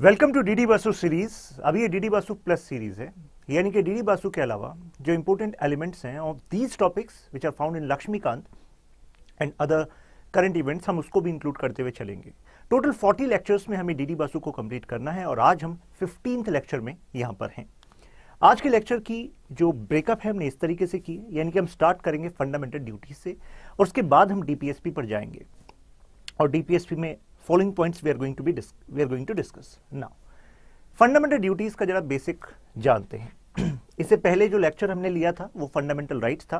Welcome to DD Basu series अभी ये DD Basu plus series है यानी कि डीडी बासु के अलावा जो इंपॉर्टेंट एलिमेंट्स हैं of these topics which are found in Laxmikanth and other current events हम उसको भी इंक्लूड करते हुए चलेंगे टोटल 40 लेक्चर्स में हमें डीडी बासु को कंप्लीट करना है और आज हम फिफ्टींथ लेक्चर में यहाँ पर हैं आज के लेक्चर की जो ब्रेकअप है हमने इस तरीके से की यानी कि हम स्टार्ट करेंगे फंडामेंटल ड्यूटी से और उसके बाद हम डीपीएसपी पर जाएंगे और डीपीएसपी में following points we are going to be we are going to discuss now fundamental duties का जरा बेसिक जानते हैं इससे पहले जो लेक्चर हमने लिया था वो फंडामेंटल राइट था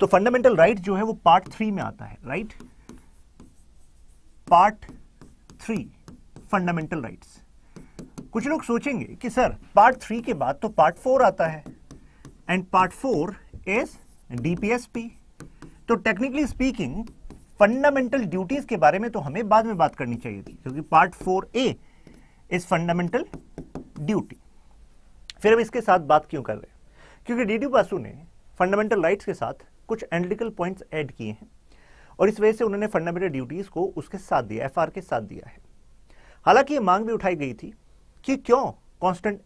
तो फंडामेंटल राइट जो है वो पार्ट थ्री में आता है right part three fundamental rights कुछ लोग सोचेंगे कि सर पार्ट थ्री के बाद तो पार्ट फोर आता है and part four is DPSP तो टेक्निकली स्पीकिंग फंडामेंटल ड्यूटीज के बारे में तो हमें बाद में बात करनी चाहिए थी क्योंकि part four A is fundamental duty फिर हम इसके साथ बात क्यों कर रहे हैं क्योंकि डी डी बासु ने फंडामेंटल राइट्स के साथ कुछ एनालिटिकल पॉइंट्स ऐड किए हैं और इस वजह से उन्होंने फंडामेंटल ड्यूटीज को उसके साथ दिया एफ के साथ दिया है हालांकि ये मांग भी उठाई गई थी कि क्यों कॉन्स्टेंट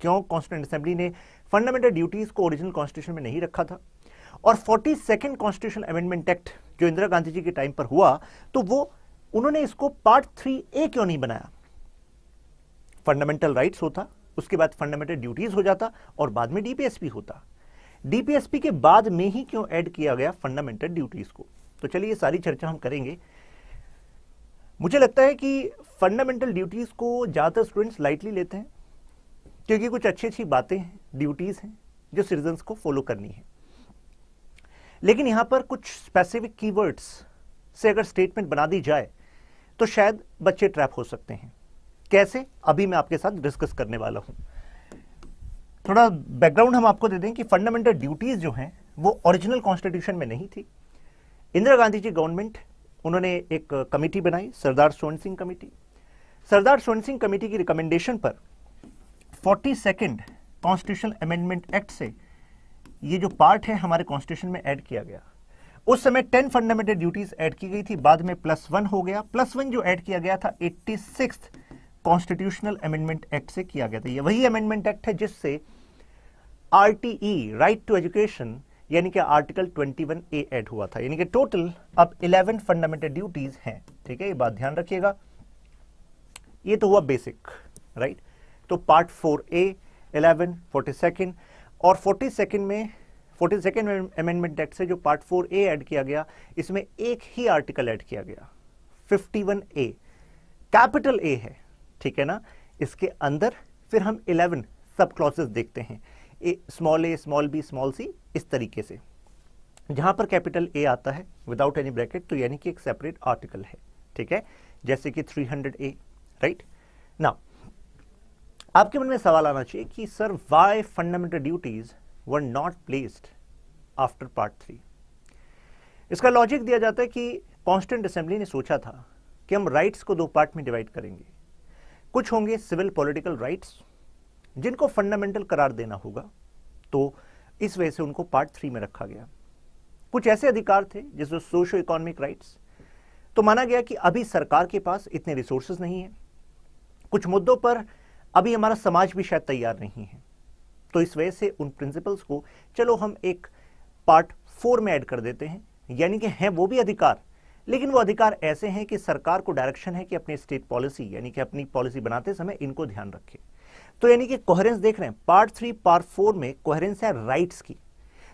क्यों कॉन्स्टेंट असेंबली ने फंडामेंटल ड्यूटीज को ओरिजिनल कॉन्स्टिट्यूशन में नहीं रखा था और forty second constitution amendment act जो इंदिरा गांधी जी के टाइम पर हुआ तो वो उन्होंने इसको पार्ट थ्री ए क्यों नहीं बनाया फंडामेंटल राइट्स होता उसके बाद फंडामेंटल ड्यूटीज हो जाता और बाद में डीपीएसपी होता डीपीएसपी के बाद में ही क्यों ऐड किया गया फंडामेंटल ड्यूटीज को तो चलिए सारी चर्चा हम करेंगे मुझे लगता है कि फंडामेंटल ड्यूटीज को ज़्यादातर स्टूडेंट्स लाइटली लेते हैं क्योंकि कुछ अच्छी अच्छी बातें हैं ड्यूटीज़ हैं जो सिटीजन को फॉलो करनी है लेकिन यहां पर कुछ स्पेसिफिक कीवर्ड्स से अगर स्टेटमेंट बना दी जाए तो शायद बच्चे ट्रैप हो सकते हैं कैसे अभी मैं आपके साथ डिस्कस करने वाला हूं थोड़ा बैकग्राउंड हम आपको दे दें कि फंडामेंटल ड्यूटीज जो हैं वो ओरिजिनल कॉन्स्टिट्यूशन में नहीं थी इंदिरा गांधी जी गवर्नमेंट उन्होंने एक कमेटी बनाई सरदार सोन सिंह कमेटी सरदार सोन सिंह कमेटी की रिकमेंडेशन पर forty second constitution amendment act से ये जो पार्ट है हमारे कॉन्स्टिट्यूशन में ऐड किया गया उस समय टेन फंडामेंटल ड्यूटीज ऐड की गई थी बाद में प्लस वन हो गया प्लस वन जो ऐड किया गया था एट्टी कॉन्स्टिट्यूशनल अमेंडमेंट एक्ट से किया गया था ये वही अमेंडमेंट एक्ट है जिससे आर राइट टू एजुकेशन यानी कि आर्टिकल वन ए एड हुआ था यानी कि टोटल अब इलेवन फंडामेंटल ड्यूटीज हैं ठीक है ये बात ध्यान रखिएगा ये तो हुआ बेसिक राइट तो part four A eleven forty second और फोर्टी सेकेंड में फोर्टी सेकेंड अमेंडमेंट एक्ट से जो पार्ट फोर ए ऐड किया गया इसमें एक ही आर्टिकल ऐड किया गया fifty one A capital A है ठीक है ना इसके अंदर फिर हम इलेवन सब क्लॉसेस देखते हैं small A small B small C इस तरीके से जहां पर कैपिटल ए आता है विदाउट एनी ब्रैकेट तो यानी कि एक सेपरेट आर्टिकल है ठीक है जैसे कि three hundred A right now आपके मन में सवाल आना चाहिए कि sir why fundamental duties were not placed after part three इसका लॉजिक दिया जाता है कि कॉन्स्टेंट असेंबली ने सोचा था कि हम राइट्स को दो पार्ट में डिवाइड करेंगे कुछ होंगे सिविल पॉलिटिकल राइट्स जिनको फंडामेंटल करार देना होगा तो इस वजह से उनको पार्ट थ्री में रखा गया कुछ ऐसे अधिकार थे जैसे सोशो इकोनॉमिक राइट्स तो माना गया कि अभी सरकार के पास इतने रिसोर्सेज नहीं है कुछ मुद्दों पर अभी हमारा समाज भी शायद तैयार नहीं है तो इस वजह से उन प्रिंसिपल्स को चलो हम एक पार्ट फोर में ऐड कर देते हैं यानी कि हैं वो भी अधिकार लेकिन वो अधिकार ऐसे हैं कि सरकार को डायरेक्शन है कि अपनी स्टेट पॉलिसी यानी कि अपनी पॉलिसी बनाते समय इनको ध्यान रखे तो यानी कि कोहरेंस देख रहे हैं पार्ट थ्री पार्ट फोर में कोहरेंस है राइट्स की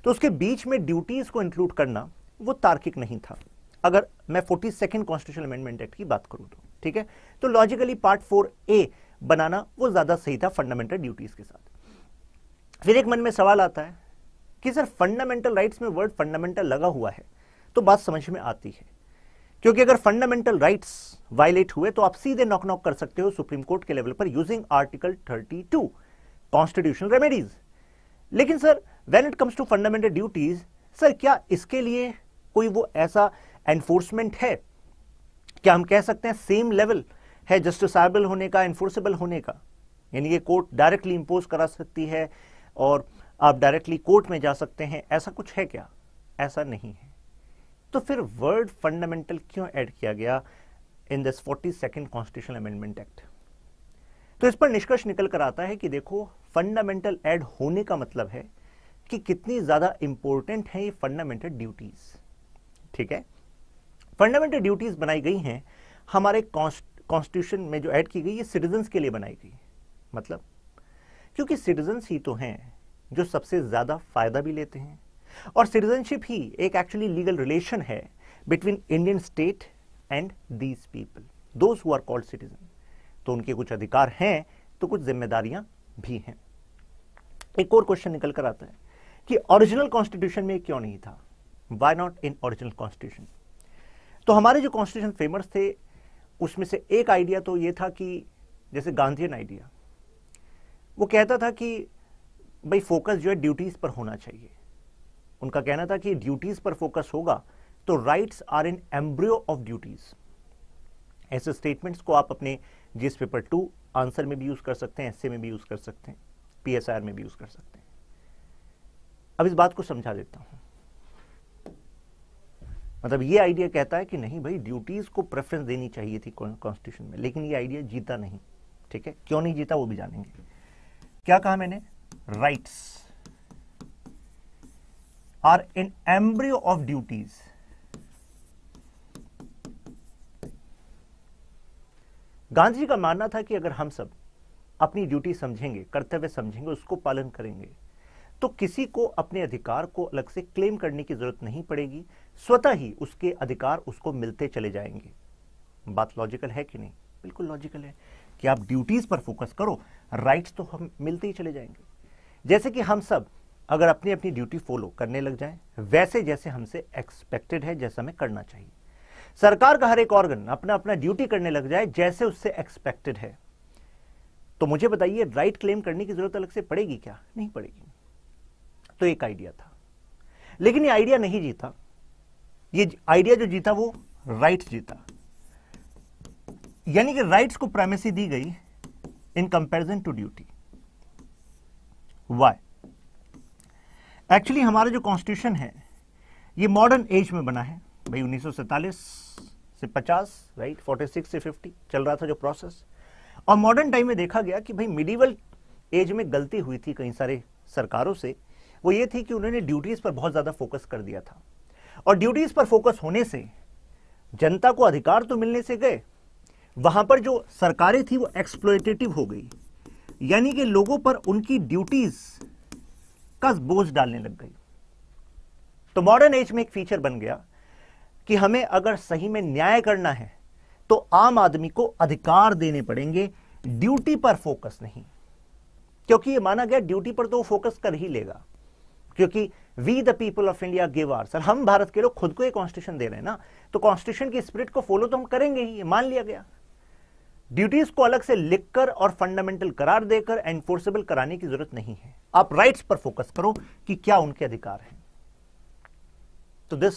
तो उसके बीच में ड्यूटीज को इंक्लूड करना वो तार्किक नहीं था अगर मैं forty second constitution amendment act की बात करूं तो ठीक है तो लॉजिकली पार्ट फोर ए बनाना वो ज़्यादा सही था फंडामेंटल ड्यूटीज़ के साथ फिर एक मन में सवाल आता है कि सर फंडामेंटल राइट्स में वर्ड फंडामेंटल लगा हुआ है तो बात समझ में आती है क्योंकि अगर फंडामेंटल राइट्स वायलेट हुए तो आप सीधे नॉक नॉक कर सकते हो सुप्रीम कोर्ट के लेवल पर यूजिंग आर्टिकल 32 कॉन्स्टिट्यूशनल रेमेडीज लेकिन sir when it comes to fundamental duties sir क्या इसके लिए कोई वो ऐसा एनफोर्समेंट है क्या हम कह सकते हैं सेम लेवल है जस्टिसबल होने का इन्फोर्सेबल होने का यानी ये कोर्ट डायरेक्टली इम्पोज करा सकती है और आप डायरेक्टली कोर्ट में जा सकते हैं ऐसा कुछ है क्या ऐसा नहीं है तो फिर वर्ड फंडामेंटल क्यों ऐड किया गया in this forty second constitution amendment act तो इस पर निष्कर्ष निकल कर आता है कि देखो फंडामेंटल ऐड होने का मतलब है कि कितनी ज़्यादा इंपॉर्टेंट है ये फंडामेंटल ड्यूटीज़ ठीक है फंडामेंटल ड्यूटीज़ बनाई गई हैं हमारे कॉन्स्ट कॉन्स्टिट्यूशन में जो ऐड की गई ये सिटीजन्स के लिए बनाई गई मतलब क्योंकि सिटीजन्स ही तो हैं जो सबसे ज़्यादा फायदा भी लेते हैं और सिटीजनशिप ही एक एक्चुअली लीगल रिलेशन है between Indian state and these people those who are called citizen तो उनके कुछ अधिकार हैं तो कुछ जिम्मेदारियां भी हैं एक और क्वेश्चन निकल कर आता है कि ओरिजिनल कॉन्स्टिट्यूशन में क्यों नहीं था why not in original constitution तो हमारे जो कॉन्स्टिट्यूशन फेमस थे उसमें से एक आइडिया तो ये था कि जैसे गांधीन आइडिया वो कहता था कि भाई फोकस जो है ड्यूटीज़ पर होना चाहिए उनका कहना था कि ड्यूटीज़ पर फोकस होगा तो rights are in embryo of duties ऐसे स्टेटमेंट्स को आप अपने जीएस पेपर टू आंसर में भी यूज़ कर सकते हैं एसए में भी यूज़ कर सकते हैं पीएसआर में भी यूज़ कर सकते हैं अब इस बात को समझा देता हूं मतलब ये आइडिया कहता है कि नहीं भाई ड्यूटीज़ को प्रेफरेंस देनी चाहिए थी कॉन्स्टिट्यूशन में लेकिन ये आइडिया जीता नहीं ठीक है क्यों नहीं जीता वो भी जानेंगे क्या कहा मैंने rights are in embryo of duties Gandhi ji का मानना था कि अगर हम सब अपनी ड्यूटी समझेंगे कर्तव्य समझेंगे उसको पालन करेंगे तो किसी को अपने अधिकार को अलग से क्लेम करने की जरूरत नहीं पड़ेगी स्वतः ही उसके अधिकार उसको मिलते चले जाएंगे बात लॉजिकल है कि नहीं बिल्कुल लॉजिकल है कि आप ड्यूटीज पर फोकस करो राइट्स तो हम मिलते ही चले जाएंगे जैसे कि हम सब अगर अपनी अपनी ड्यूटी फॉलो करने लग जाएं वैसे जैसे हमसे एक्सपेक्टेड है जैसा हमें करना चाहिए सरकार का हर एक ऑर्गन अपना अपना ड्यूटी करने लग जाए जैसे उससे एक्सपेक्टेड है तो मुझे बताइए राइट क्लेम करने की जरूरत अलग से पड़ेगी क्या नहीं पड़ेगी तो एक आइडिया था लेकिन ये आइडिया नहीं जीता ये आइडिया जो जीता वो राइट जीता यानी कि राइट्स को प्राइमेसी दी गई in comparison to duty why actually हमारा जो कॉन्स्टिट्यूशन है ये मॉडर्न एज में बना है भाई उन्नीस से 50 राइट 46 से 50 चल रहा था जो प्रोसेस और मॉडर्न टाइम में देखा गया कि भाई मिडीवल एज में गलती हुई थी कई सारे सरकारों से वो ये थी कि उन्होंने ड्यूटीज़ पर बहुत ज़्यादा फोकस कर दिया था और ड्यूटीज पर फोकस होने से जनता को अधिकार तो मिलने से गए वहां पर जो सरकारें थी वो एक्सप्लोइटेटिव हो गई यानी कि लोगों पर उनकी ड्यूटीज का बोझ डालने लग गई तो मॉडर्न एज में एक फीचर बन गया कि हमें अगर सही में न्याय करना है तो आम आदमी को अधिकार देने पड़ेंगे ड्यूटी पर फोकस नहीं क्योंकि ये माना गया ड्यूटी पर तो वो फोकस कर ही लेगा क्योंकि we the people of India give ourselves हम भारत के लोग खुद को ये कॉन्स्टिट्यूशन दे रहे हैं ना तो कॉन्स्टिट्यूशन की स्पिरिट को फॉलो तो हम करेंगे ही मान लिया गया ड्यूटीज को अलग से लिखकर और फंडामेंटल करार देकर एनफोर्सेबल कराने की जरूरत नहीं है आप राइट्स पर फोकस करो कि क्या उनके अधिकार हैं तो this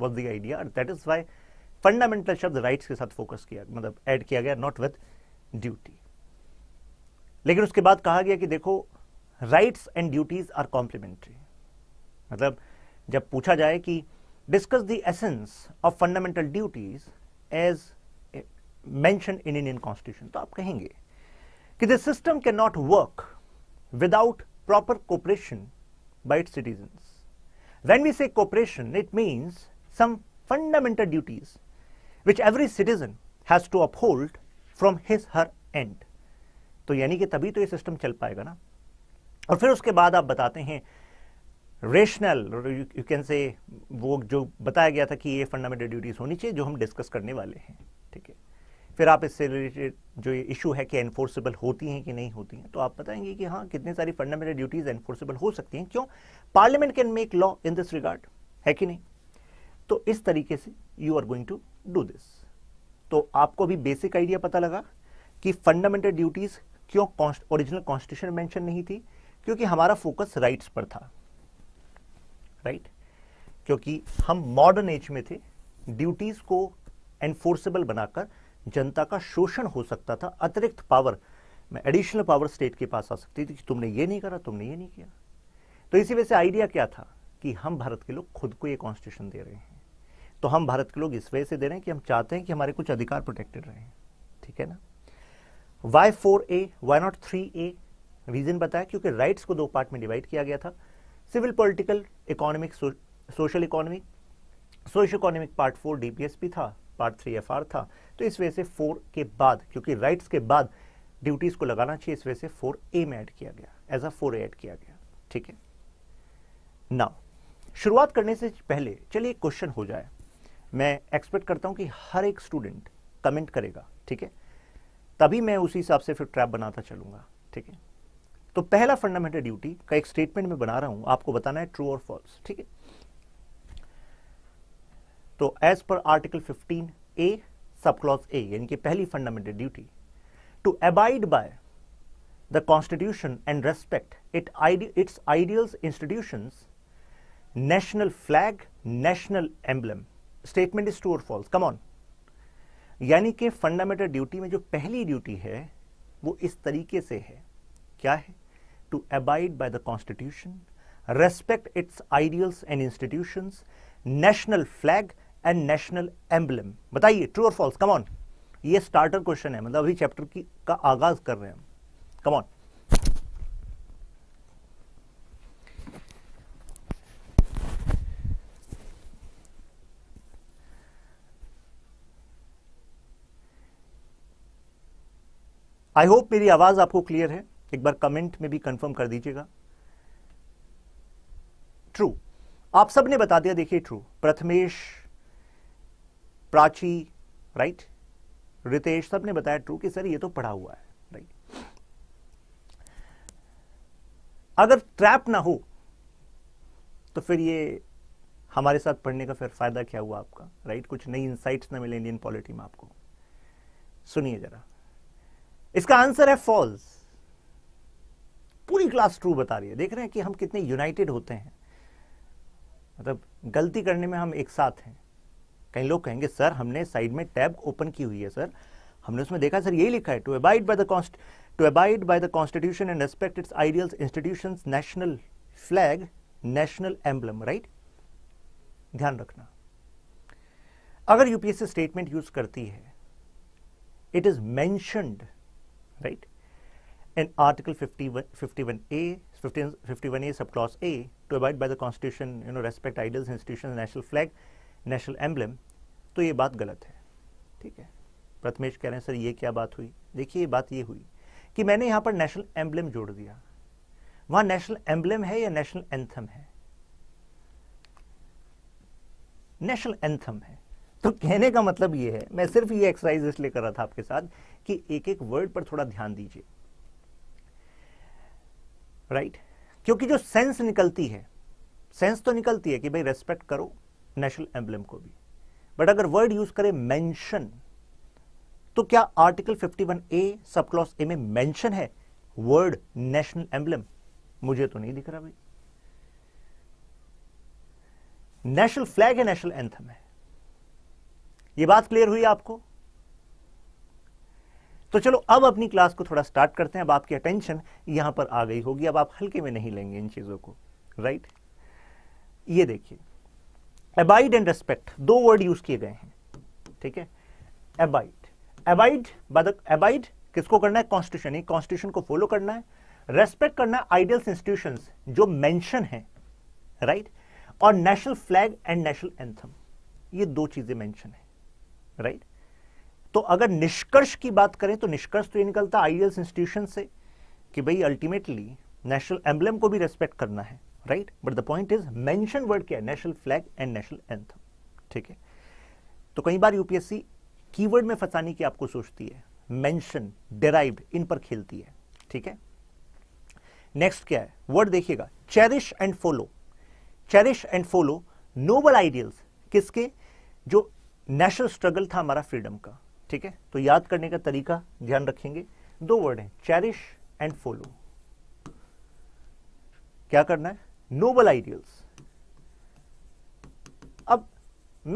was the idea that is why fundamental शब्द राइट्स के साथ फोकस किया मतलब एड किया गया नॉट विथ ड्यूटी लेकिन उसके बाद कहा गया कि देखो rights and duties are complementary मतलब जब पूछा जाए कि discuss the essence of fundamental duties as mentioned in Indian constitution तो आप कहेंगे कि the system can not work without proper cooperation by its citizen when we say cooperation it means some fundamental duties which every citizen has to uphold from his her end तो यानी कि तभी तो ये सिस्टम चल पाएगा ना और फिर उसके बाद आप बताते हैं रेशनल यू कैन से वो जो बताया गया था कि ये फंडामेंटल ड्यूटीज़ होनी चाहिए जो हम डिस्कस करने वाले हैं ठीक है फिर आप इससे रिलेटेड जो ये इशू है कि एनफोर्सेबल होती हैं कि नहीं होती हैं तो आप बताएंगे कि हाँ कितनी सारी फंडामेंटल ड्यूटीज़ एनफोर्सेबल हो सकती हैं क्यों parliament can make law in this regard है कि नहीं तो इस तरीके से you are going to do this तो आपको भी बेसिक आइडिया पता लगा कि फंडामेंटल ड्यूटीज़ क्यों ओरिजिनल कॉन्स्टिट्यूशन मेंशन नहीं थी क्योंकि हमारा फोकस राइट्स पर था राइट क्योंकि हम मॉडर्न एज में थे ड्यूटीज को एनफोर्सेबल बनाकर जनता का शोषण हो सकता था अतिरिक्त पावर में एडिशनल पावर स्टेट के पास आ सकती थी कि तुमने ये नहीं करा तुमने ये नहीं किया तो इसी वजह से आइडिया क्या था कि हम भारत के लोग खुद को ये कॉन्स्टिट्यूशन दे रहे हैं तो हम भारत के लोग इस वजह से दे रहे हैं कि हम चाहते हैं कि हमारे कुछ अधिकार प्रोटेक्टेड रहे ठीक है ना why four A why not three A reason बताया क्योंकि राइट्स को दो पार्ट में डिवाइड किया गया था civil political economic social economic socio economic part four DPSP था पार्ट थ्री एफ था तो इस वजह से फोर के बाद क्योंकि राइट्स के बाद ड्यूटीज को लगाना चाहिए इस वजह से फोर ए में ऐड किया गया एज अ फोर एड किया गया ठीक है ना शुरुआत करने से पहले चलिए क्वेश्चन हो जाए मैं एक्सपेक्ट करता हूं कि हर एक स्टूडेंट कमेंट करेगा ठीक है तभी मैं उसी हिसाब से फिर ट्रैप बनाता चलूंगा ठीक है तो पहला फंडामेंटल ड्यूटी का एक स्टेटमेंट मैं बना रहा हूं आपको बताना है ट्रू और फॉल्स ठीक है तो as per article 15 A sub clause A यानी कि पहली fundamental duty to abide by the constitution and respect it its ideal institution national flag national emblem statement is true और फॉल्स कम ऑन यानी कि fundamental duty में जो पहली duty है वो इस तरीके से है क्या है to abide by the Constitution, respect its ideals and institutions, national flag and national emblem बताइए ट्रू और फॉल्स कमॉन ये स्टार्टर क्वेश्चन है मतलब अभी चैप्टर की का आगाज कर रहे हैं हम कमॉन आई होप मेरी आवाज आपको क्लियर है एक बार कमेंट में भी कंफर्म कर दीजिएगा ट्रू आप सब ने बता दिया देखिए ट्रू प्रथमेश प्राची राइट रितेश सब ने बताया ट्रू कि सर ये तो पढ़ा हुआ है राइट अगर ट्रैप ना हो तो फिर ये हमारे साथ पढ़ने का फिर फायदा क्या हुआ आपका राइट कुछ नई इंसाइट्स ना मिले इंडियन पॉलिटी में आपको सुनिए जरा इसका आंसर है फॉल्स पूरी क्लास ट्रू बता रही है देख रहे हैं कि हम कितने यूनाइटेड होते हैं मतलब गलती करने में हम एक साथ हैं कई लोग कहेंगे सर हमने साइड में टैब ओपन की हुई है सर हमने उसमें देखा सर यही लिखा है to abide by the const to abide by the constitution and respect its ideal institution national flag national emblem right ध्यान रखना अगर यूपीएससी स्टेटमेंट यूज करती है it is mentioned right and Article 51, 51A, 15, 51A clause A to abide by the Constitution, you know, respect ideals, institutions, national flag, national emblem, to ye baat galat hai theek hai Prathamesh keh rahe hain sir ye kya baat hui dekhiye ye baat ye hui ki maine yahan par national emblem jod diya वहाँ national emblem है या national anthem है national anthem है तो कहने का मतलब यह है मैं सिर्फ ये एक्सरसाइज इसलिए कर रहा था आपके साथ कि एक एक वर्ड पर थोड़ा ध्यान दीजिए राइट right? क्योंकि जो सेंस निकलती है सेंस तो निकलती है कि भाई रेस्पेक्ट करो नेशनल एम्बलम को भी बट अगर वर्ड यूज करें मेंशन तो क्या आर्टिकल 51 ए सब क्लॉस ए में मेंशन है वर्ड नेशनल एम्बलम मुझे तो नहीं दिख रहा भाई नेशनल फ्लैग है नेशनल एंथम है ये बात क्लियर हुई आपको तो चलो अब अपनी क्लास को थोड़ा स्टार्ट करते हैं अब आपकी अटेंशन यहां पर आ गई होगी अब आप हल्के में नहीं लेंगे इन चीज़ों को राइट ये देखिए अबाइड एंड रेस्पेक्ट दो वर्ड यूज किए गए हैं ठीक है अबाइड अबाइड अबाइड किसको करना है कॉन्स्टिट्यूशन कॉन्स्टिट्यूशन को फॉलो करना है रेस्पेक्ट करना है आइडियल्स इंस्टीट्यूशन जो मैंशन है राइट और national flag and national anthem ये दो चीजें मैंशन है राइट right? तो अगर निष्कर्ष की बात करें तो निष्कर्ष तो ये निकलता आइडियल्स इंस्टीट्यूशन e से कि भाई अल्टीमेटली नेशनल एम्बलम को भी रेस्पेक्ट करना है right but the point is mention word क्या है national flag and national anthem ठीक है तो कई बार यूपीएससी कीवर्ड में फंसाने की आपको सोचती है मेंशन डेराइव्ड इन पर खेलती है ठीक है नेक्स्ट क्या है वर्ड देखिएगा cherish and follow cherish and follow noble ideals किसके जो नेशनल स्ट्रगल था हमारा फ्रीडम का ठीक है तो याद करने का तरीका ध्यान रखेंगे दो वर्ड है चेरिश एंड फॉलो क्या करना है नोबल आइडियल्स अब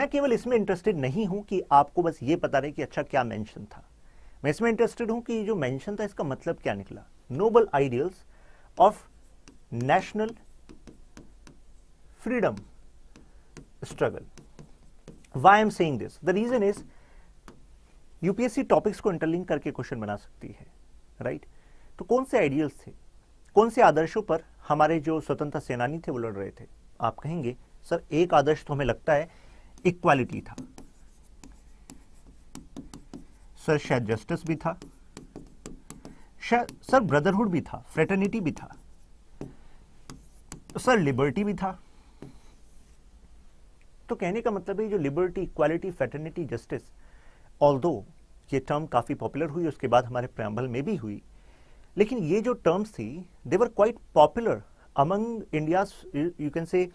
मैं केवल इसमें इंटरेस्टेड नहीं हूं कि आपको बस ये पता रहे कि अच्छा क्या मेंशन था मैं इसमें इंटरेस्टेड हूं कि जो मेंशन था इसका मतलब क्या निकला noble ideals of national freedom struggle why am saying this the reason is UPSC topics को इंटरलिंक करके क्वेश्चन बना सकती है राइट तो कौन से आइडियल्स थे कौन से आदर्शों पर हमारे जो स्वतंत्रता सेनानी थे वो लड़ रहे थे आप कहेंगे सर एक आदर्श तो हमें लगता है इक्वालिटी था सर शायद जस्टिस भी था शायद सर ब्रदरहुड भी था फ्रेटर्निटी भी था सर लिबर्टी भी था तो कहने का मतलब है जो liberty equality fraternity justice all दो ये टर्म काफ़ी पॉपुलर हुई उसके बाद हमारे प्रैम्बल में भी हुई लेकिन ये जो टर्म्स थी they were quite popular among India you can say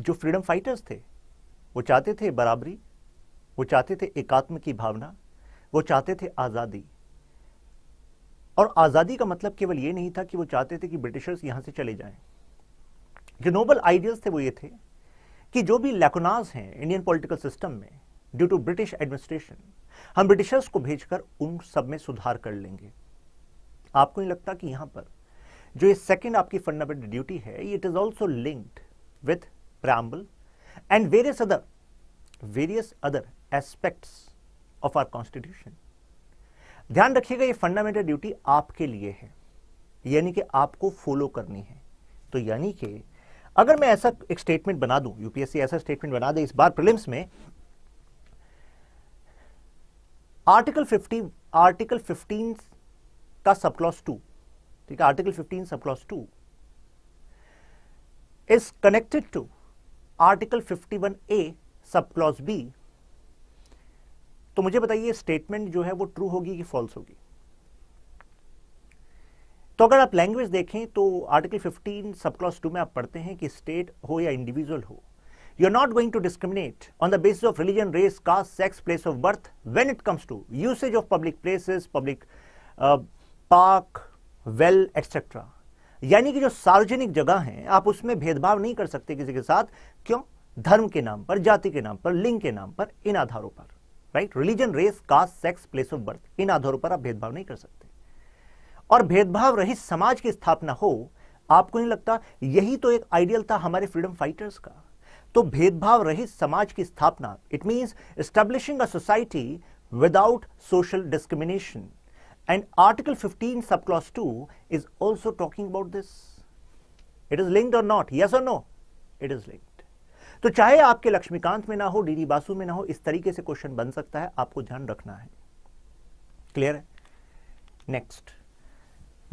जो फ्रीडम फाइटर्स थे वो चाहते थे बराबरी वो चाहते थे एकात्म की भावना वो चाहते थे आज़ादी और आज़ादी का मतलब केवल ये नहीं था कि वो चाहते थे कि ब्रिटिशर्स यहाँ से चले जाएं जो नोबल आइडियल्स थे वो ये थे कि जो भी लेकोनाज हैं इंडियन पॉलिटिकल सिस्टम में ड्यू टू ब्रिटिश एडमिनिस्ट्रेशन हम ब्रिटिशर्स को भेजकर उन सब में सुधार कर लेंगे आपको नहीं लगता कि यहां पर जो ये सेकेंड आपकी फंडामेंटल ड्यूटी है it is also linked with preamble and various other various other aspects of our constitution ध्यान रखिएगा ये फंडामेंटल ड्यूटी आपके लिए है यानी कि आपको फॉलो करनी है तो यानी कि अगर मैं ऐसा एक स्टेटमेंट बना दूं यूपीएससी ऐसा स्टेटमेंट बना दे इस बार प्रिलिम्स में आर्टिकल 50 आर्टिकल 15 का सब क्लॉस टू ठीक है article 15 sub clause two is connected to article 51 A sub clause B तो मुझे बताइए स्टेटमेंट जो है वो ट्रू होगी कि फॉल्स होगी तो अगर आप लैंग्वेज देखें तो आर्टिकल 15 सब क्लॉस टू में आप पढ़ते हैं कि स्टेट हो या इंडिविजुअल हो You're not going to discriminate on the basis of religion, race, caste, sex, place of birth when it comes to usage of public places, public uh, park, well, etc. यानी कि जो सार्वजनिक जगह है आप उसमें भेदभाव नहीं कर सकते किसी के साथ क्यों धर्म के नाम पर जाति के नाम पर लिंग के नाम पर इन आधारों पर right religion race caste sex place of birth इन आधारों पर आप भेदभाव नहीं कर सकते और भेदभाव रहित समाज की स्थापना हो आपको नहीं लगता यही तो एक आइडियल था हमारे फ्रीडम फाइटर्स का तो भेदभाव रहित समाज की स्थापना it means establishing a society without social discrimination and article 15 sub clause two is also talking about this it is linked और नॉट यस और नो इट इज लिंक्ड तो चाहे आपके लक्ष्मीकांत में ना हो डी बासु में ना हो इस तरीके से क्वेश्चन बन सकता है आपको ध्यान रखना है क्लियर है नेक्स्ट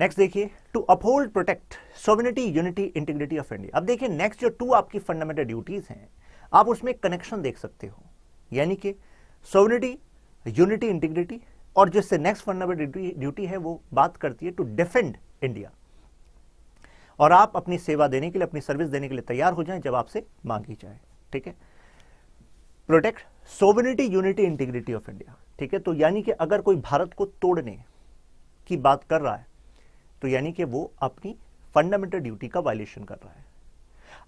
नेक्स्ट देखिए to uphold protect sovereignty unity integrity of India अब देखिए नेक्स्ट जो टू आपकी फंडामेंटल ड्यूटीज हैं आप उसमें कनेक्शन देख सकते हो यानी कि सोविनिटी यूनिटी इंटीग्रिटी और जिससे नेक्स्ट फंडामेंटल ड्यूटी है वो बात करती है टू डिफेंड इंडिया और आप अपनी सेवा देने के लिए अपनी सर्विस देने के लिए तैयार हो जाए जब आपसे मांगी जाए ठीक है protect sovereignty unity integrity of India ठीक है तो यानी कि अगर कोई भारत को तोड़ने की बात कर रहा है तो यानी कि वो अपनी फंडामेंटल ड्यूटी का वायलेशन कर रहा है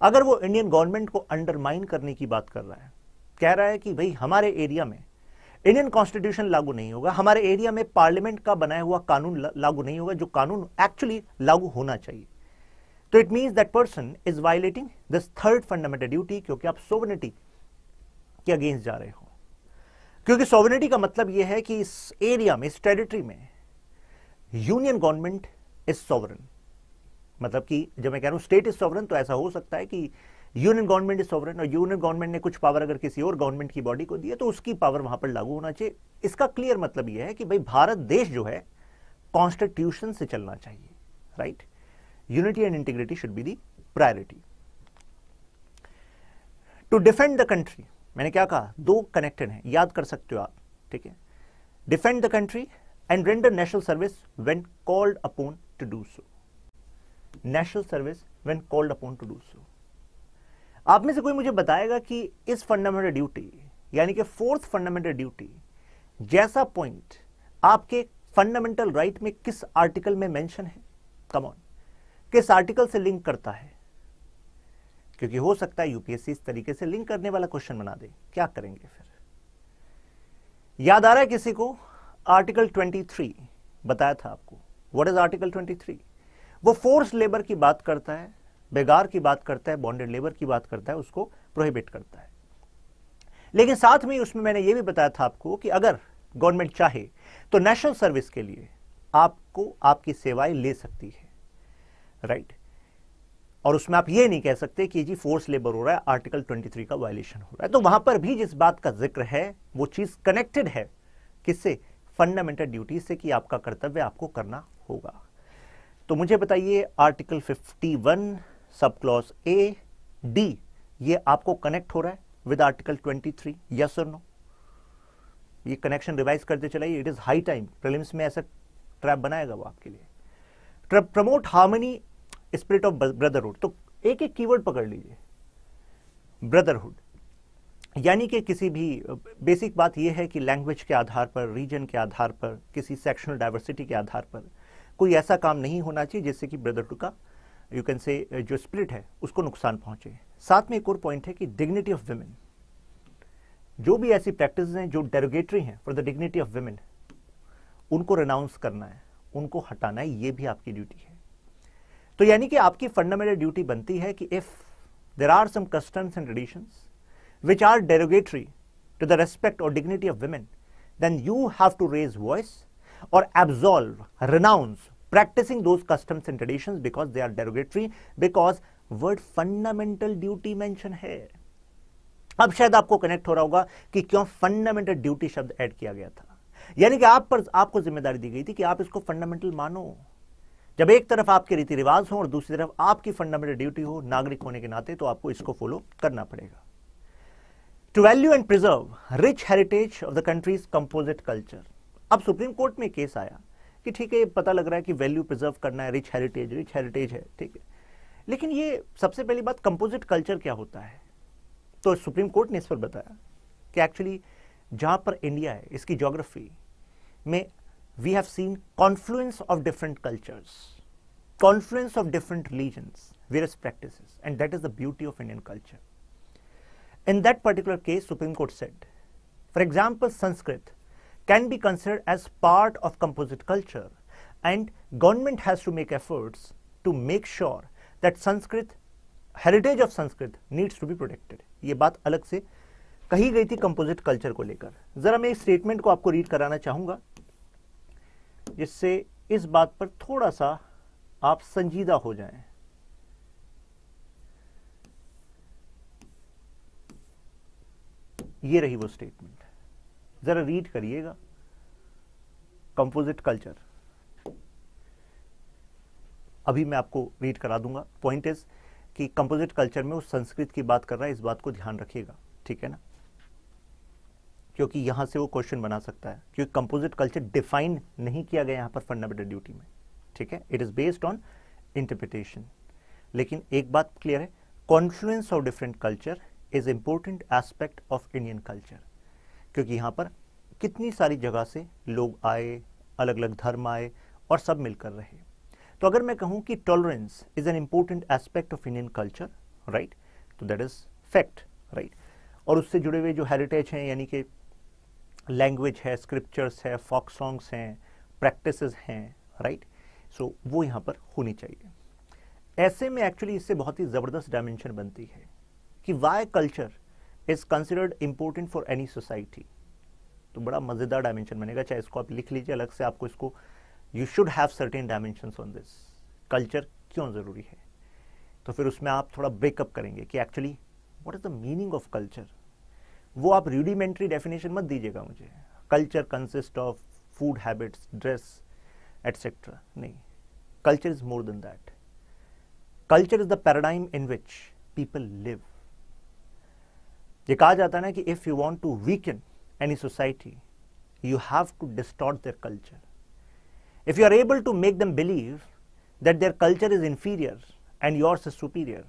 अगर वो इंडियन गवर्नमेंट को अंडरमाइन करने की बात कर रहा है कह रहा है कि भाई हमारे एरिया में इंडियन कॉन्स्टिट्यूशन लागू नहीं होगा हमारे एरिया में पार्लियामेंट का बनाया हुआ कानून लागू नहीं होगा जो कानून एक्चुअली लागू होना चाहिए तो it mean that person is violating this third fundamental duty क्योंकि आप सोवनिटी के अगेंस्ट जा रहे हो क्योंकि सोवनिटी का मतलब यह है कि इस एरिया में इस टेरिटरी में यूनियन गवर्नमेंट इज सॉवरन मतलब कि जब मैं कह रहा हूं स्टेट इज सॉवरन तो ऐसा हो सकता है कि यूनियन गवर्नमेंट इज सॉवरन और यूनियन गवर्नमेंट ने कुछ पावर अगर किसी और गवर्नमेंट की बॉडी को दी है तो उसकी पावर वहां पर लागू होना चाहिए इसका क्लियर मतलब यह है कि भाई भारत देश जो है कॉन्स्टिट्यूशन से चलना चाहिए right unity and integrity should be the priority to defend the country मैंने क्या कहा दो कनेक्टेड हैं याद कर सकते हो आप ठीक है defend the country and render national service when called upon to do so. National service when called upon to do so. आप में से कोई मुझे बताएगा कि इस फंडामेंटल ड्यूटी यानी कि फोर्थ फंडामेंटल ड्यूटी जैसा पॉइंट आपके फंडामेंटल राइट right में किस आर्टिकल में मेंशन है कम ऑन किस आर्टिकल से लिंक करता है क्योंकि हो सकता है यूपीएससी इस तरीके से लिंक करने वाला क्वेश्चन बना दे क्या करेंगे फिर याद आ रहा है किसी को आर्टिकल 23 बताया था आपको व्हाट इज आर्टिकल 23 वो फोर्स लेबर की बात करता है बेगार की बात करता है बॉन्डेड लेबर की बात करता है उसको प्रोहिबिट करता है लेकिन साथ में उसमें मैंने ये भी बताया था आपको कि अगर गवर्नमेंट चाहे तो नेशनल सर्विस के लिए आपको आपकी सेवाएं ले सकती है राइट right? और उसमें आप यह नहीं कह सकते कि जी फोर्स लेबर हो रहा है आर्टिकल 23 का वायलेशन हो रहा है तो वहां पर भी जिस बात का जिक्र है वो चीज कनेक्टेड है किससे फंडामेंटल ड्यूटीज से कि आपका कर्तव्य आपको करना होगा तो मुझे बताइए article 51 sub clause A D ये आपको कनेक्ट हो रहा है विद आर्टिकल 23 यस और नो ये कनेक्शन रिवाइज करते चलाइए it is high time prelims में ऐसा ट्रैप बनाएगा वो आपके लिए trap promote harmony spirit of brotherhood तो एक एक कीवर्ड पकड़ लीजिए ब्रदरहुड यानी कि किसी भी बेसिक बात यह है कि लैंग्वेज के आधार पर रीजन के आधार पर किसी सेक्शनल डाइवर्सिटी के आधार पर कोई ऐसा काम नहीं होना चाहिए जिससे कि ब्रदरहुड का यू कैन से जो स्प्रिट है उसको नुकसान पहुंचे साथ में एक और पॉइंट है कि डिग्निटी ऑफ वेमेन जो भी ऐसी प्रैक्टिस हैं जो डेरोगेटरी हैं for the dignity of women उनको रनाउंस करना है उनको हटाना है ये भी आपकी ड्यूटी है तो यानी कि आपकी फंडामेंटल ड्यूटी बनती है कि if there are some customs and traditions which are derogatory to the respect or dignity of women, then you have to raise voice or absolve, renounce practicing those customs and traditions because they are derogatory, because word fundamental duty mention hai. अब शायद आपको connect हो रहा होगा कि क्यों fundamental duty शब्द add किया गया था यानी कि आप पर आपको जिम्मेदारी दी गई थी कि आप इसको फंडामेंटल मानो जब एक तरफ आपके रीति रिवाज हो और दूसरी तरफ आपकी फंडामेंटल ड्यूटी हो नागरिक होने के नाते तो आपको इसको फॉलो करना पड़ेगा to value and preserve rich heritage of the country's composite culture अब सुप्रीम कोर्ट में केस आया कि ठीक है ये पता लग रहा है कि वैल्यू प्रिजर्व करना है रिच हेरिटेज रिच हेरिटेज है ठीक है लेकिन ये सबसे पहली बात कंपोजिट कल्चर क्या होता है तो सुप्रीम कोर्ट ने इस पर बताया कि एक्चुअली जहाँ पर इंडिया है इसकी जोग्राफी में we have seen confluence of different cultures confluence of different religions various practice and that is the beauty of Indian culture In that particular case, Supreme Court said, for example, Sanskrit can be considered as part of composite culture and government has to make efforts to make sure that Sanskrit, heritage of Sanskrit needs to be protected. ये बात अलग से कही गई थी composite culture को लेकर ज़रा मैं इस स्टेटमेंट को आपको रीड कराना चाहूँगा जिससे इस बात पर थोड़ा सा आप संजीदा हो जाएं। ये रही वो स्टेटमेंट ज़रा रीड करिएगा कंपोजिट कल्चर अभी मैं आपको रीड करा दूंगा पॉइंट इज कि कंपोजिट कल्चर में वो संस्कृत की बात कर रहा है इस बात को ध्यान रखिएगा ठीक है ना क्योंकि यहां से वो क्वेश्चन बना सकता है क्योंकि कंपोजिट कल्चर डिफाइन नहीं किया गया यहां पर फंडामेंटल ड्यूटी में ठीक है it is based on interpretation लेकिन एक बात क्लियर है confluence of different culture is important aspect of Indian culture क्योंकि यहाँ पर कितनी सारी जगह से लोग आए अलग अलग धर्म आए और सब मिलकर रहे तो अगर मैं कहूँ कि tolerance is an important aspect of Indian culture right तो दैट इज़ फैक्ट राइट और उससे जुड़े हुए जो हेरिटेज हैं यानी कि लैंग्वेज है स्क्रिप्चर्स है फॉक सॉन्ग्स हैं प्रैक्टिस हैं राइट सो वो यहाँ पर होनी चाहिए ऐसे में एक्चुअली इससे बहुत ही ज़बरदस्त डायमेंशन बनती है कि why culture is considered important for any society तो बड़ा मज़ेदार डायमेंशन बनेगा चाहे इसको आप लिख लीजिए अलग से आपको इसको you should have certain dimension on this culture क्यों ज़रूरी है तो फिर उसमें आप थोड़ा ब्रेकअप करेंगे कि actually what is the meaning of culture वो आप रूडिमेंट्री डेफिनेशन मत दीजिएगा मुझे culture consist of food habits dress etcetera नहीं culture is more than that culture is the paradigm in which people live ये कहा जाता है ना कि if you want to weaken any society you have to distort their culture if you are able to make them believe that their culture is inferior and yours is superior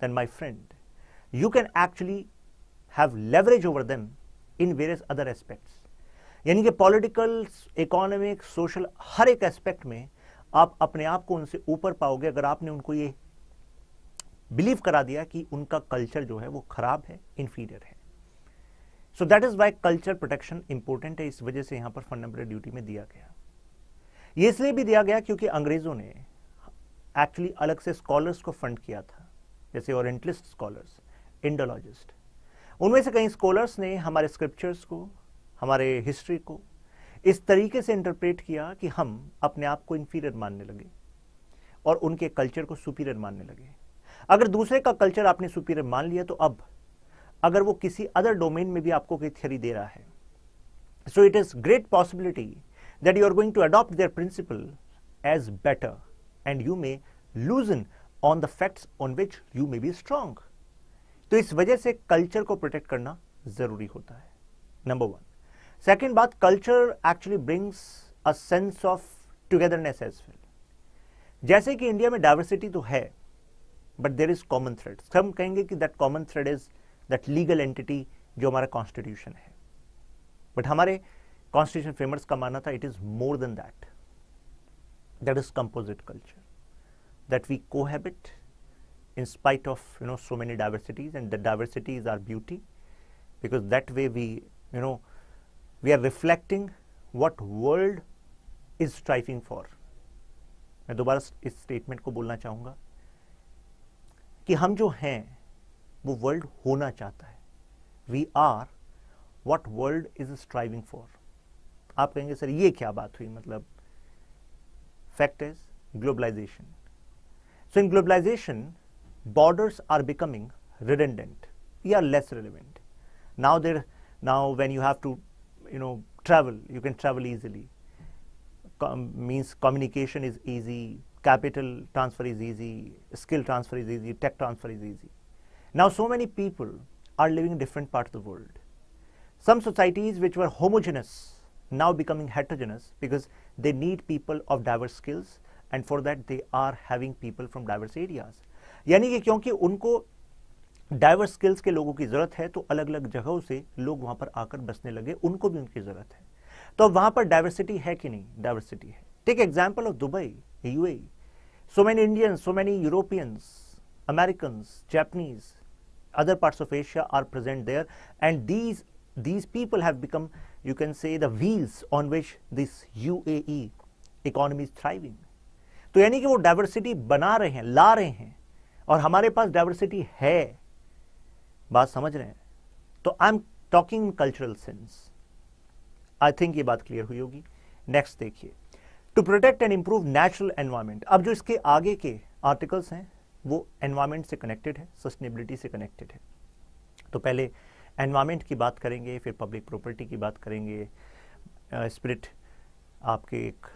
then my friend you can actually have leverage over them in various other aspects यानी कि political economic social हर एक aspect में आप अपने आप को उनसे ऊपर पाओगे अगर आपने उनको ये बिलीव करा दिया कि उनका कल्चर जो है वो खराब है इन्फीरियर है so that is why culture protection important है इस वजह से यहां पर फंडामेंटल ड्यूटी में दिया गया ये इसलिए भी दिया गया क्योंकि अंग्रेजों ने एक्चुअली अलग से स्कॉलर्स को फंड किया था जैसे ओरेंटलिस्ट स्कॉलर्स इंडोलॉजिस्ट उनमें से कई स्कॉलर्स ने हमारे स्क्रिप्चर्स को हमारे हिस्ट्री को इस तरीके से इंटरप्रेट किया कि हम अपने आप को इंफीरियर मानने लगे और उनके कल्चर को सुपीरियर मानने लगे अगर दूसरे का कल्चर आपने सुपीरियर मान लिया तो अब अगर वो किसी अदर डोमेन में भी आपको कोई थियरी दे रहा है so it is great possibility that you are going to adopt their principle as better and you may lose in on the facts on which you may be strong तो इस वजह से कल्चर को protect करना जरूरी होता है number one second बात culture actually brings a sense of togetherness as well जैसे कि इंडिया में डाइवर्सिटी तो है but there is common thread. Some kahenge that common thread is that legal entity jo hamara constitution But hamare constitution framers ka mana it is more than that. That is composite culture. That we cohabit in spite of, you know, so many diversities and the diversity is our beauty because that way we, you know, we are reflecting what world is striving for. मैं दोबारा इस statement को बोलना कि हम जो हैं वो वर्ल्ड होना चाहता है we are what world is striving for आप कहेंगे सर ये क्या बात हुई मतलब fact is globalization so in globalization borders are becoming redundant we are less relevant now there now when you have to you know travel you can travel easily means communication is easy capital transfer is easy, skill transfer is easy, tech transfer is easy. Now, so many people are living in different parts of the world. Some societies which were homogeneous now becoming heterogeneous because they need people of diverse skills and for that they are having people from diverse areas. यानी कि क्योंकि उनको diverse skills के लोगों की ज़रूरत है तो अलग अलग जगहों से लोग वहाँ पर आकर बसने लगे उनको भी उनकी ज़रूरत है तो वहाँ पर डाइवर्सिटी है कि नहीं डाइवर्सिटी है take example of Dubai the UAE. So many Indians, so many Europeans, Americans, Japanese, other parts of Asia are present there and these these people have become you can say the wheels on which this UAE economy is thriving. तो यानी कि वो diversity बना रहे हैं ला रहे हैं और हमारे पास डाइवर्सिटी है बात समझ रहे हैं तो I am talking cultural sense I think ये बात क्लियर हुई होगी नेक्स्ट देखिए to protect and improve natural environment अब जो इसके आगे के आर्टिकल्स हैं वो एनवायरमेंट से कनेक्टेड है सस्टेनेबिलिटी से कनेक्टेड है तो पहले एनवायरमेंट की बात करेंगे फिर पब्लिक प्रॉपर्टी की बात करेंगे स्पिरिट uh, आपके एक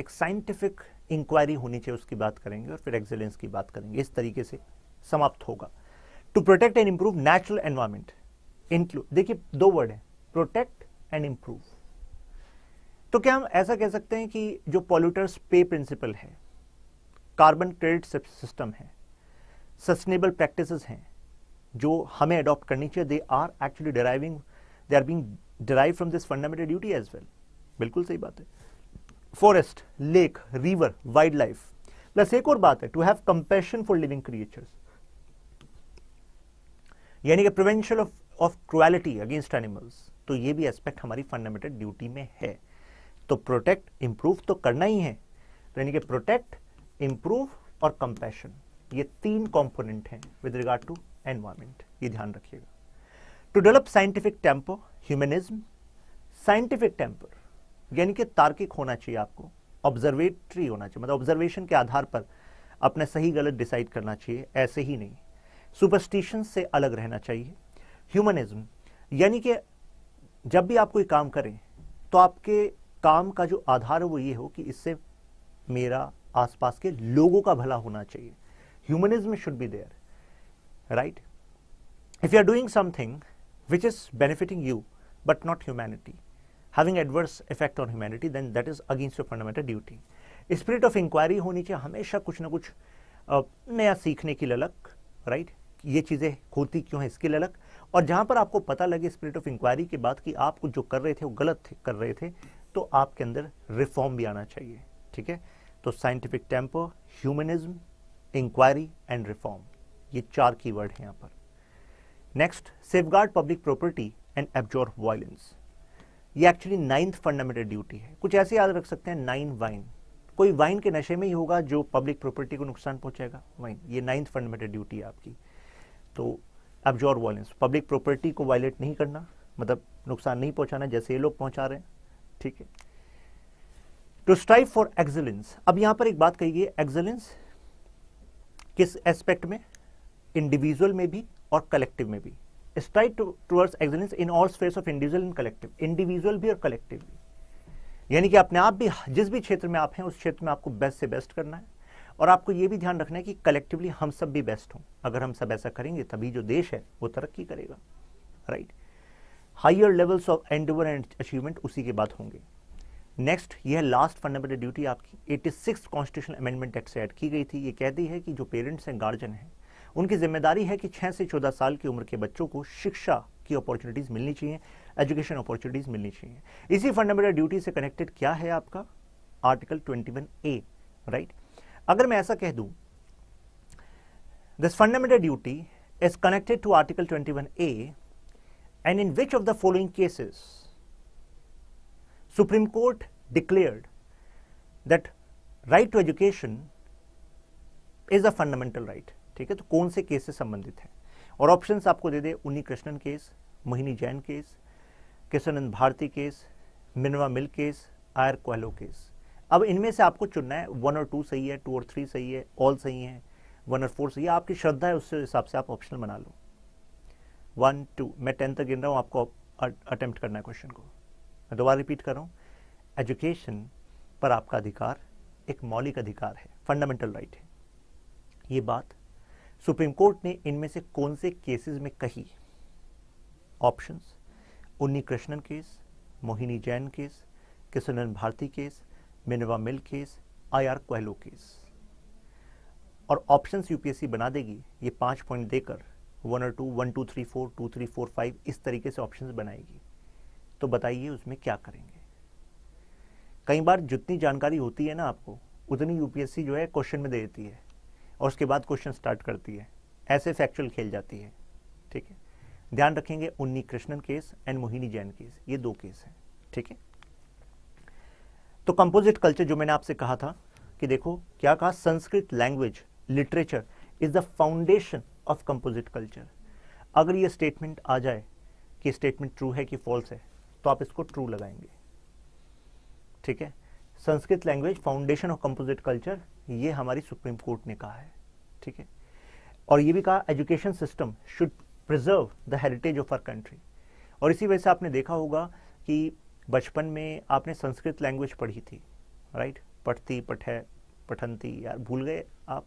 एक साइंटिफिक इंक्वायरी होनी चाहिए उसकी बात करेंगे और फिर एक्सेलेंस की बात करेंगे इस तरीके से समाप्त होगा to protect and improve natural environment include देखिए दो वर्ड है प्रोटेक्ट एंड इम्प्रूव तो क्या हम ऐसा कह सकते हैं कि जो पॉल्यूटर्स पे प्रिंसिपल है कार्बन क्रेडिट सिस्टम है सस्टेनेबल प्रैक्टिसेस हैं जो हमें अडॉप्ट करनी चाहिए they are actually deriving they are being derive from this fundamental duty as well बिल्कुल सही बात है forest lake river wildlife plus एक और बात है to have compassion for living creatures यानी कि prevention of of cruelty against animals तो ये भी एस्पेक्ट हमारी फंडामेंटल ड्यूटी में है तो प्रोटेक्ट इंप्रूव तो करना ही है तो यानी कि प्रोटेक्ट इंप्रूव और कंपैशन ये तीन कंपोनेंट हैं विद रिगार्ड टू एनवायरमेंट ये ध्यान रखिएगा to develop scientific temper humanism scientific temper यानी कि तार्किक होना चाहिए आपको ऑब्जर्वेटरी होना चाहिए मतलब ऑब्जर्वेशन के आधार पर अपने सही गलत डिसाइड करना चाहिए ऐसे ही नहीं सुपरस्टिशन से अलग रहना चाहिए ह्यूमनिज्म यानी कि जब भी आप कोई काम करें तो आपके काम का जो आधार है वो ये हो कि इससे मेरा आसपास के लोगों का भला होना चाहिए humanism should be there right if you are doing something which is benefiting you but not humanity having adverse effect on humanity then that is against your fundamental duty spirit of inquiry होनी चाहिए हमेशा कुछ ना कुछ नया सीखने की ललक राइट ये चीज़ें होती क्यों है इसकी ललक और जहां पर आपको पता लगे स्पिरिट ऑफ इंक्वायरी के बाद कि आप जो कर रहे थे वो गलत कर रहे थे तो आपके अंदर रिफॉर्म भी आना चाहिए ठीक है तो scientific temper humanism inquiry and reform ये चार की वर्ड है यहां पर next safeguard public property and abjure violence ये एक्चुअली नाइन्थ फंडामेंटल ड्यूटी है कुछ ऐसे याद रख सकते हैं नाइन वाइन कोई वाइन के नशे में ही होगा जो पब्लिक प्रॉपर्टी को नुकसान पहुंचाएगा वाइन ये नाइन्थ फंडामेंटल ड्यूटी है आपकी तो एब्जॉर्व वायलेंस पब्लिक प्रॉपर्टी को वायलेट नहीं करना मतलब नुकसान नहीं पहुंचाना जैसे ये लोग पहुंचा रहे हैं ठीक है टू स्ट्राइव फॉर एक्सलेंस अब यहां पर एक बात कही गई एक्सलेंस किस एस्पेक्ट में इंडिविजुअल में भी और कलेक्टिव में भी strive towards excellence in all spheres of individual and collective individual भी और कलेक्टिव भी यानी कि अपने आप भी जिस भी क्षेत्र में आप हैं उस क्षेत्र में आपको बेस्ट से बेस्ट करना है और आपको यह भी ध्यान रखना है कि कलेक्टिवली हम सब भी बेस्ट हों अगर हम सब ऐसा करेंगे तभी जो देश है वो तरक्की करेगा right right? Higher levels of endeavour and achievement उसी के बाद होंगे नेक्स्ट यह है लास्ट फंडामेंटल ड्यूटी आपकी 86 कॉन्स्टिट्यूशन अमेंडमेंट एक्ट से ऐड की गई थी ये कहती है कि जो पेरेंट्स हैं गार्जियन हैं उनकी जिम्मेदारी है कि छः से चौदह साल की उम्र के बच्चों को शिक्षा की अपॉर्चुनिटीज़ मिलनी चाहिए एजुकेशन अपॉर्चुनिटीज़ मिलनी चाहिए इसी फंडामेंटल ड्यूटी से कनेक्टेड क्या है आपका आर्टिकल वन ए राइट अगर मैं ऐसा कह दूं this fundamental duty is connected to article one A and in which of the following cases Supreme Court declared that right to education is a fundamental right ठीक है तो कौन से केस से संबंधित है और ऑप्शंस आपको दे दे Unni Krishnan case Mohini Jain case Kesavananda Bharati case Minerva मिल केस आयर कोहलो केस अब इनमें से आपको चुनना है वन और टू सही है टू और थ्री सही है ऑल सही है वन और फोर सही है आपकी श्रद्धा है उस हिसाब से आप ऑप्शन बना लो वन टू मैं टेंथ तक गिन रहा हूँ आपको अटेम्प्ट करना है क्वेश्चन को मैं दोबारा रिपीट कर रहा हूँ एजुकेशन पर आपका अधिकार एक मौलिक अधिकार है फंडामेंटल राइट है ये बात सुप्रीम कोर्ट ने इनमें से कौन से केसेस में कही options Unni Krishnan case Mohini Jain case Kesavananda Bharati case Minerva mill case I R Coelho case और ऑप्शंस यूपीएससी बना देगी ये पांच पॉइंट देकर वन और two one two three four two three four five इस तरीके से ऑप्शन बनाएगी तो बताइए उसमें क्या करेंगे कई बार जितनी जानकारी होती है ना आपको उतनी यूपीएससी जो है क्वेश्चन में दे देती है और उसके बाद क्वेश्चन स्टार्ट करती है ऐसे फैक्चुअल खेल जाती है ठीक है ध्यान रखेंगे Unni Krishnan case and Mohini Jain case ये दो केस हैं ठीक है तो कंपोजिट कल्चर जो मैंने आपसे कहा था कि देखो क्या कहा Sanskrit language literature is the foundation of composite culture अगर ये स्टेटमेंट आ जाए कि स्टेटमेंट ट्रू है कि फॉल्स है तो आप इसको ट्रू लगाएंगे ठीक है Sanskrit language foundation of composite culture ये हमारी सुप्रीम कोर्ट ने कहा है ठीक है और ये भी कहा education system should preserve the heritage of our country और इसी वजह से आपने देखा होगा कि बचपन में आपने संस्कृत लैंग्वेज पढ़ी थी राइट पढ़ती पठे पठनती यार भूल गए आप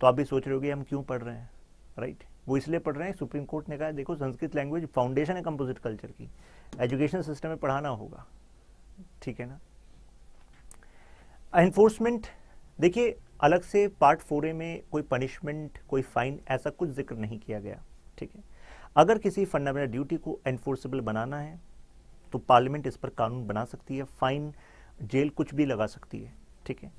तो आप भी सोच रहे हो हम क्यों पढ़ रहे हैं राइट right? वो इसलिए पढ़ रहे हैं सुप्रीम कोर्ट ने कहा देखो संस्कृत लैंग्वेज फाउंडेशन है कंपोजिट कल्चर की एजुकेशन सिस्टम में पढ़ाना होगा ठीक है ना एनफोर्समेंट देखिए अलग से पार्ट फोरे में कोई पनिशमेंट कोई फाइन ऐसा कुछ जिक्र नहीं किया गया ठीक है अगर किसी फंडामेंटल ड्यूटी को एनफोर्सेबल बनाना है तो पार्लियामेंट इस पर कानून बना सकती है फाइन जेल कुछ भी लगा सकती है ठीक है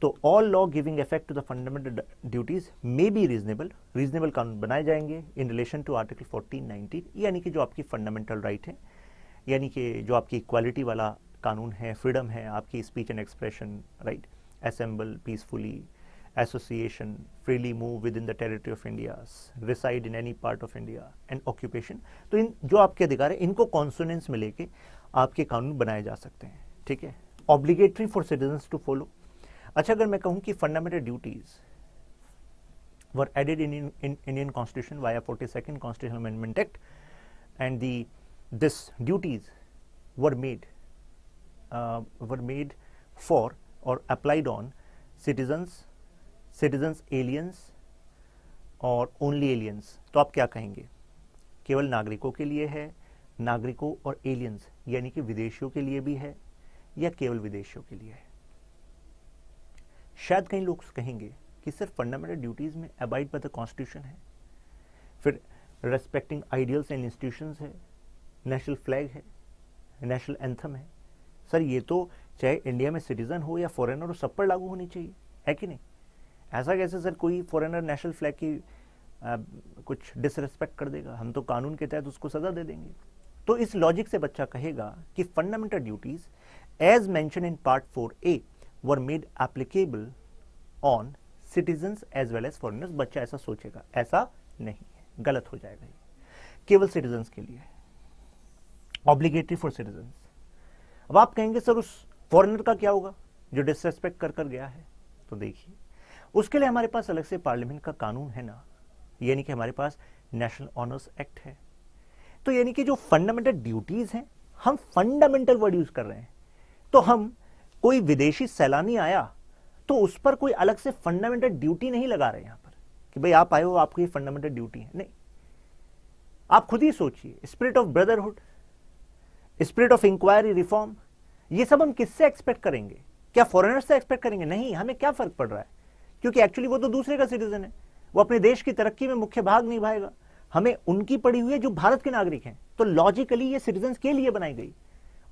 तो all law giving effect to the fundamental duties may be reasonable reasonable कानून बनाए जाएंगे in relation to article fourteen nineteen यानी कि जो आपकी फंडामेंटल राइट है यानी कि जो आपकी इक्वालिटी वाला कानून है फ्रीडम है आपकी speech and expression right assemble peacefully association freely move within the territory of India reside in any part of India and occupation तो इन जो आपके अधिकार हैं इनको कॉन्सोनेंस में लेके आपके कानून बनाए जा सकते हैं ठीक है obligatory for citizen to follow अच्छा अगर मैं कहूँ कि fundamental duties were added in Indian constitution via forty second constitution amendment act and the this duties were made were made for और applied on citizens citizens aliens और only aliens तो आप क्या कहेंगे केवल नागरिकों के लिए है नागरिकों और एलियंस यानी कि विदेशियों के लिए भी है या केवल विदेशियों के लिए है शायद कई लोग कहेंगे कि सिर्फ फंडामेंटल ड्यूटीज़ में अबाइड बाय द कॉन्स्टिट्यूशन है फिर रेस्पेक्टिंग आइडियल्स एंड इंस्टीट्यूशन है नेशनल फ्लैग है नेशनल एंथम है सर ये तो चाहे इंडिया में सिटीजन हो या फॉरेनर हो सब पर लागू होनी चाहिए है कि नहीं ऐसा कैसे सर कोई फॉरेनर नेशनल फ्लैग की आ, कुछ डिसरेस्पेक्ट कर देगा हम तो कानून के तहत उसको सज़ा दे देंगे तो इस लॉजिक से बच्चा कहेगा कि fundamental duties as mentioned in part four A were made applicable on citizen as well as foreigners बच्चा ऐसा सोचेगा ऐसा नहीं है गलत हो जाएगा ये केवल सिटीजन के लिए ऑब्लिगेटरी फॉर सिटीजन अब आप कहेंगे सर उस फॉरनर का क्या होगा जो डिसरेस्पेक्ट कर कर गया है तो देखिए उसके लिए हमारे पास अलग से पार्लियामेंट का कानून है ना यानी कि हमारे पास नेशनल ऑनर्स एक्ट है तो यानी कि जो फंडामेंटल ड्यूटीज हैं हम फंडामेंटल वर्ड यूज कर रहे हैं तो हम कोई विदेशी सैलानी आया तो उस पर कोई अलग से फंडामेंटल ड्यूटी नहीं लगा रहे यहां पर कि भाई आप आए हो आपकी ये फंडामेंटल ड्यूटी है नहीं आप खुद ही सोचिए spirit of brotherhood spirit of inquiry reform ये सब हम किससे एक्सपेक्ट करेंगे क्या फॉरेनर से एक्सपेक्ट करेंगे नहीं हमें क्या फर्क पड़ रहा है क्योंकि एक्चुअली वो तो दूसरे का सिटीजन है वो अपने देश की तरक्की में मुख्य भाग निभाएगा हमें उनकी पड़ी हुई है जो भारत के नागरिक हैं तो लॉजिकली ये सिटीजन के लिए बनाई गई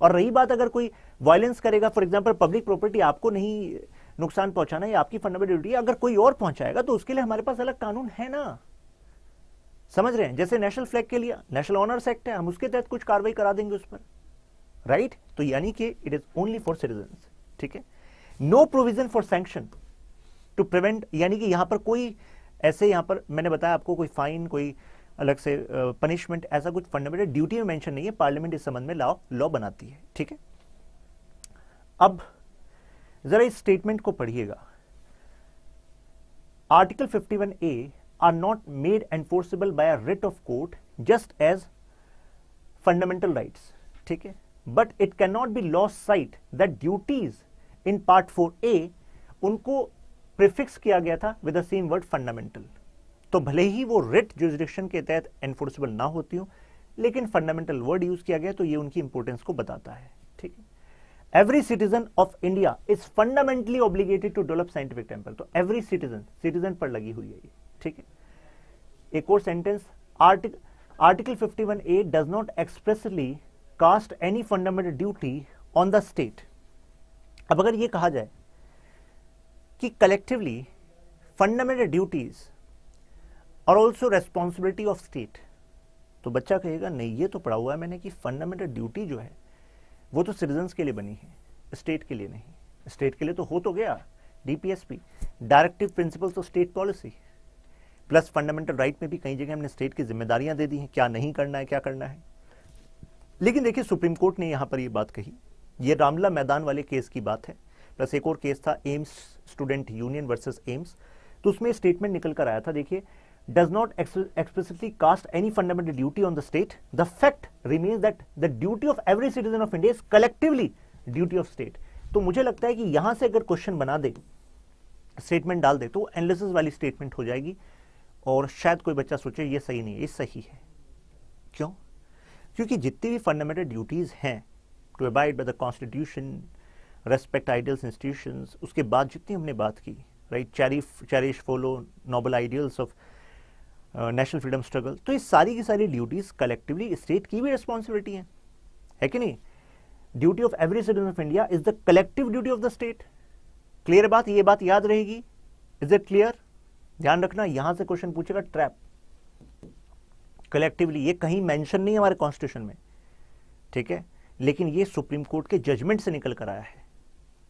और रही बात अगर कोई वायलेंस करेगा फॉर एग्जाम्पल पब्लिक प्रॉपर्टी आपको नहीं नुकसान पहुंचाना या आपकी फंडामेंटल ड्यूटी अगर कोई और पहुंचाएगा तो उसके लिए हमारे पास अलग कानून है ना समझ रहे हैं जैसे नेशनल फ्लैग के लिए नेशनल ऑनर्स एक्ट है हम उसके तहत कुछ कार्रवाई करा देंगे उस पर राइट right? तो यानी कि it is only for citizen ठीक है no provision for sanction to prevent यानी कि यहां पर कोई ऐसे यहां पर मैंने बताया आपको कोई फाइन कोई अलग से पनिशमेंट ऐसा कुछ फंडामेंटल ड्यूटी में मेंशन नहीं है पार्लियामेंट इस संबंध में लॉ लॉ बनाती है ठीक है अब जरा इस स्टेटमेंट को पढ़िएगा article 51 A are not made enforceable by a writ of court just as fundamental rights ठीक है but it can not be lost sight that duties in part four A उनको प्रिफिक्स किया गया था with the same word fundamental तो भले ही वो writ jurisdiction के तहत एनफोर्सेबल ना होती हो लेकिन फंडामेंटल वर्ड यूज किया गया तो ये उनकी इंपोर्टेंस को बताता है ठीक है every citizen of India is fundamentally obligated to develop scientific temper तो एवरी सिटीजन सिटीजन पर लगी हुई है ये ठीक है एक और sentence article article 51 A does not expressly cast any fundamental duty on the state अब अगर ये कहा जाए कि कलेक्टिवली फंडामेंटल ड्यूटीज़ और ऑल्सो रेस्पॉन्सिबिलिटी ऑफ स्टेट तो बच्चा कहेगा नहीं ये तो पढ़ा हुआ है मैंने कि फंडामेंटल ड्यूटी जो है वो तो सिटीजन के लिए बनी है स्टेट के लिए नहीं स्टेट के लिए तो हो तो गया डीपीएसपी डायरेक्टिव प्रिंसिपल तो state policy plus fundamental right में भी कई जगह हमने स्टेट की जिम्मेदारियां दे दी हैं क्या नहीं करना है क्या करना है लेकिन देखिए सुप्रीम कोर्ट ने यहां पर ये बात कही ये रामला मैदान वाले केस की बात है प्लस एक और केस था AIIMS student union versus AIIMS तो उसमें स्टेटमेंट निकल कर आया था देखिए does not ex explicitly cast any fundamental duty on the state, the fact remains that the duty of every citizen of India is collectively duty of state. तो मुझे लगता है कि यहां से अगर क्वेश्चन बना दे स्टेटमेंट डाल दे तो एनालिसिस वाली स्टेटमेंट हो जाएगी और शायद कोई बच्चा सोचे ये सही नहीं है ये सही है क्यों क्योंकि जितनी भी फंडामेंटल ड्यूटीज़ हैं to abide by the constitution respect ideals institutions उसके बाद जितनी हमने बात की right cherish cherish follow noble ideals of national freedom struggle तो ये सारी की सारी ड्यूटीज़ कलेक्टिवली स्टेट की भी रिस्पॉन्सिबिलिटी है है कि नहीं duty of every citizen of India is the collective duty of the state clear बात ये बात याद रहेगी इज इट क्लियर ध्यान रखना यहां से क्वेश्चन पूछेगा ट्रैप कलेक्टिवली ये कहीं मेंशन नहीं है हमारे कॉन्स्टिट्यूशन में ठीक है लेकिन ये सुप्रीम कोर्ट के जजमेंट से निकल कर आया है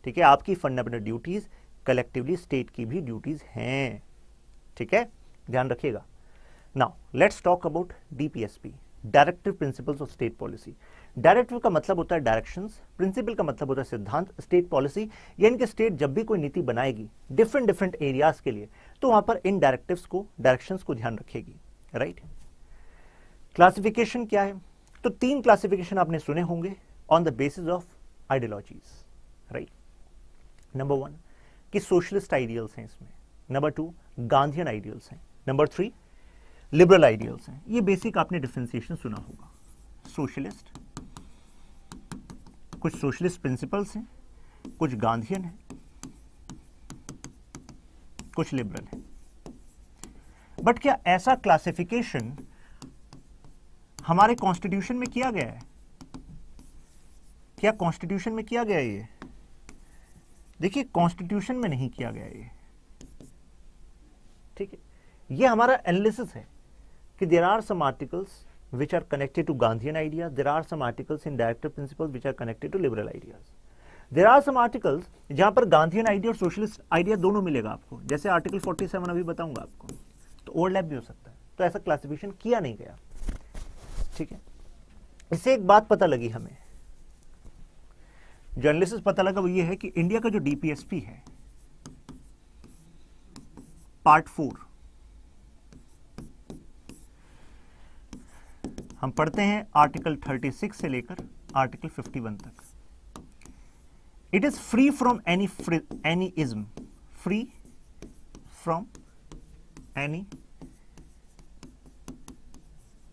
ठीक है आपकी फंडामेंटल ड्यूटीज कलेक्टिवली स्टेट की भी ड्यूटीज हैं ठीक है ध्यान रखिएगा now let's talk about DPSP directive principles of state policy directive का मतलब होता है डायरेक्शंस प्रिंसिपल का मतलब होता है सिद्धांत स्टेट पॉलिसी यानी कि स्टेट जब भी कोई नीति बनाएगी डिफरेंट डिफरेंट एरियाज के लिए तो वहां पर इन डायरेक्टिव्स को डायरेक्शंस को ध्यान रखेगी राइट क्लासिफिकेशन क्या है तो तीन क्लासिफिकेशन आपने सुने होंगे on the basis of ideologies right number one कि सोशलिस्ट आइडियल्स हैं इसमें नंबर टू गांधियन आइडियल्स हैं नंबर थ्री लिबरल आइडियल्स हैं ये बेसिक आपने डिफ्रेंसिएशन सुना होगा सोशलिस्ट कुछ सोशलिस्ट प्रिंसिपल्स हैं कुछ गांधियन हैं कुछ लिबरल हैं बट क्या ऐसा क्लासिफिकेशन हमारे कॉन्स्टिट्यूशन में किया गया है क्या कॉन्स्टिट्यूशन में किया गया ये देखिए कॉन्स्टिट्यूशन में नहीं किया गया ये ठीक है ये हमारा एनालिसिस है कि there are some articles which are connected to Gandhian ideas there are some articles in directive principle which are connected to liberal ideas there are some articles जहां पर गांधीन आइडिया और सोशलिस्ट आइडिया दोनों मिलेगा आपको जैसे article 47 अभी बताऊंगा आपको तो ओवरलैप भी हो सकता है तो ऐसा क्लासिफिकेशन किया नहीं गया ठीक है इससे एक बात पता लगी हमें जर्नलिस्ट पता लगा वो ये है कि इंडिया का जो डीपीएसपी है पार्ट फोर हम पढ़ते हैं आर्टिकल 36 से लेकर आर्टिकल 51 तक it is free from any any ism free from any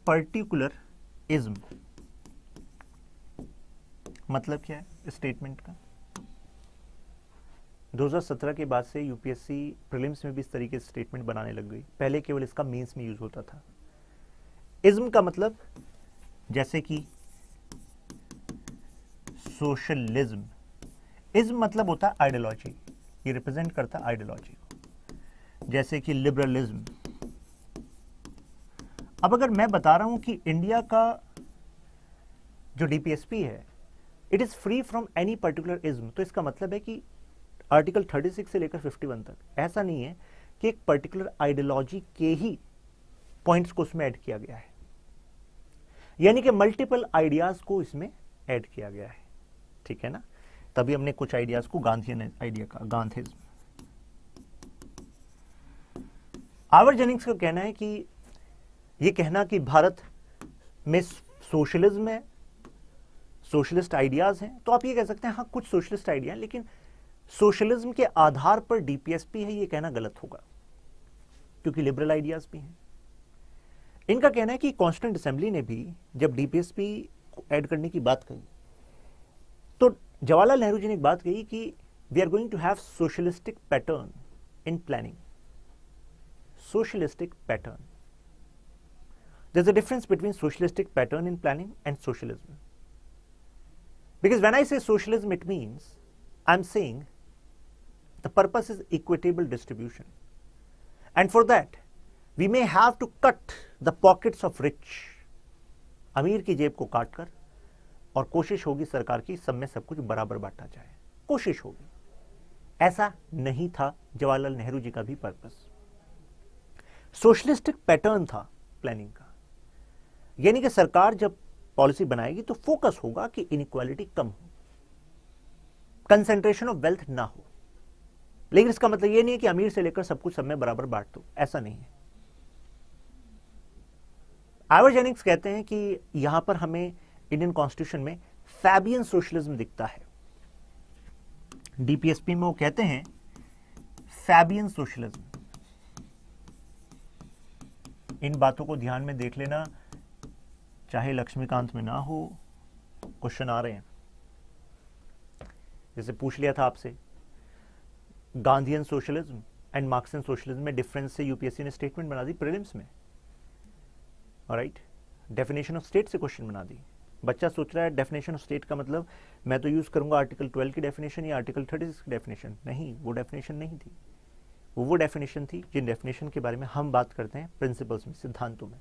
particular ism मतलब क्या है स्टेटमेंट का 2017 के बाद से यूपीएससी प्रीलिम्स में भी इस तरीके से स्टेटमेंट बनाने लग गई पहले केवल इसका मेंस में यूज होता था इज्म का मतलब जैसे कि सोशलिज्म इज्म मतलब होता है आइडियोलॉजी ये रिप्रेजेंट करता है आइडियोलॉजी को जैसे कि लिबरलिज्म अब अगर मैं बता रहा हूं कि इंडिया का जो डीपीएसपी है it is free from any particular ism तो इसका मतलब है कि आर्टिकल 36 से लेकर 51 तक ऐसा नहीं है कि एक पर्टिकुलर आइडियोलॉजी के ही पॉइंट्स को उसमें ऐड किया गया है यानी कि मल्टीपल आइडियाज को इसमें ऐड किया गया है ठीक है ना तभी हमने कुछ आइडियाज को गांधी आइडिया का गांधी आवर जेनिंग्स का कहना है कि ये कहना कि भारत में सोशलिज्म है सोशलिस्ट आइडियाज हैं तो आप ये कह सकते हैं हाँ कुछ सोशलिस्ट आइडिया लेकिन सोशलिज्म के आधार पर डीपीएसपी है ये कहना गलत होगा क्योंकि लिबरल आइडियाज भी हैं इनका कहना है कि कॉन्स्टेंट असेंबली ने भी जब डीपीएसपी ऐड करने की बात कही तो जवाहरलाल नेहरू जी ने एक बात कही कि we are going to have socialistic pattern in planning socialistic pattern there difference between socialistic pattern in planning and socialism because when I say socialism it means I am seeing the purpose is equitable distribution and for that we may have to cut the pockets of rich अमीर की जेब को काटकर और कोशिश होगी सरकार की सब में सब कुछ बराबर बांटा जाए कोशिश होगी ऐसा नहीं था जवाहरलाल नेहरू जी का भी पर्पस सोशलिस्टिक पैटर्न था प्लानिंग का यानी कि सरकार जब पॉलिसी बनाएगी तो फोकस होगा कि इनक्वालिटी कम हो कंसेंट्रेशन ऑफ वेल्थ ना हो लेकिन इसका मतलब यह नहीं है कि अमीर से लेकर सब कुछ सब में बराबर बांट दो ऐसा नहीं है हाइवरजेनिक्स कहते हैं कि यहां पर हमें इंडियन कॉन्स्टिट्यूशन में फैबियन सोशलिज्म दिखता है डीपीएसपी में वो कहते हैं फैबियन सोशलिज्म इन बातों को ध्यान में देख लेना चाहे लक्ष्मीकांत में ना हो क्वेश्चन आ रहे हैं जैसे पूछ लिया था आपसे Gandhian socialism and Marxian socialism में डिफरेंस से यूपीएससी ने स्टेटमेंट बना दी प्रीलिम्स में राइट डेफिनेशन ऑफ स्टेट से क्वेश्चन बना दी बच्चा सोच रहा है डेफिनेशन ऑफ स्टेट का मतलब मैं तो यूज़ करूंगा आर्टिकल 12 की डेफिनेशन या आर्टिकल 36 की डेफिनेशन नहीं वो डेफिनेशन नहीं थी वो वो डेफिनेशन थी जिन डेफिनेशन के बारे में हम बात करते हैं प्रिंसिपल्स में सिद्धांतों में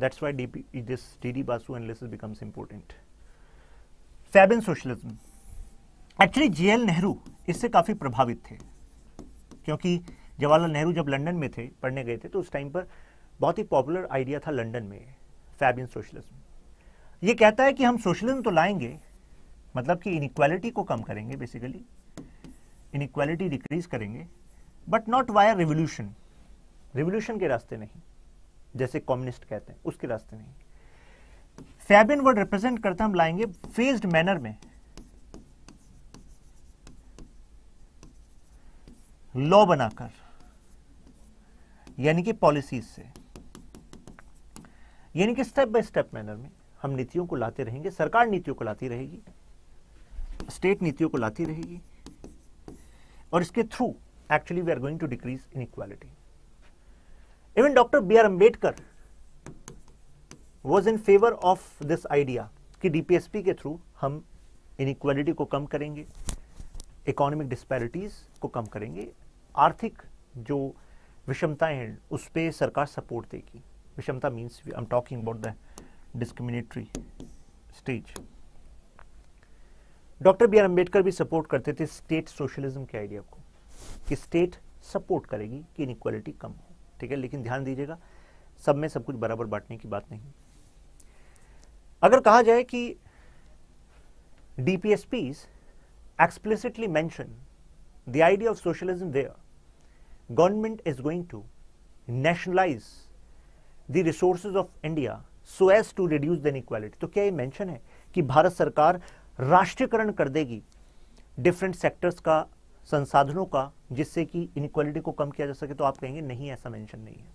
that's why D this D D Basu analysis becomes important Fabian socialism actually J L Nehru इससे काफ़ी प्रभावित थे क्योंकि जवाहरलाल नेहरू जब लंदन में थे पढ़ने गए थे तो उस टाइम पर बहुत ही पॉपुलर आइडिया था लंदन में फैबियन सोशलिज्म ये कहता है कि हम सोशलिज्म तो लाएंगे मतलब कि इनक्वालिटी को कम करेंगे बेसिकली इनक्वालिटी डिक्रीज करेंगे but not via revolution revolution के रास्ते नहीं जैसे कम्युनिस्ट कहते हैं उसके रास्ते नहीं फैबियन वर्ड रिप्रेजेंट करता हम लाएंगे फेज्ड मैनर में लॉ बनाकर यानी कि पॉलिसीज से यानी कि स्टेप बाय स्टेप मैनर में हम नीतियों को लाते रहेंगे सरकार नीतियों को लाती रहेगी स्टेट नीतियों को लाती रहेगी और इसके through actually we are going to decrease inequality even doctor B R Ambedkar was in favour of this idea कि डीपीएसपी के थ्रू हम इक्वालिटी को कम करेंगे इकोनॉमिक डिस्पैरिटीज को कम करेंगे आर्थिक जो विषमताएं हैं उस पर सरकार सपोर्ट देगी Vishamta means I am talking about the discriminatory stage. Doctor B R Ambedkar भी सपोर्ट करते थे स्टेट सोशलिज्म के आइडिया को कि स्टेट सपोर्ट करेगी कि इन इक्वालिटी कम हो ठीक है लेकिन ध्यान दीजिएगा सब में सब कुछ बराबर बांटने की बात नहीं अगर कहा जाए कि D P S P explicitly mention the idea of socialism there government is going to nationalise the resource of India so as to reduce the inequality तो क्या ये मैंशन है कि भारत सरकार राष्ट्रीयकरण कर देगी डिफरेंट सेक्टर्स का संसाधनों का जिससे कि इनक्वालिटी को कम किया जा सके तो आप कहेंगे नहीं ऐसा मेंशन नहीं है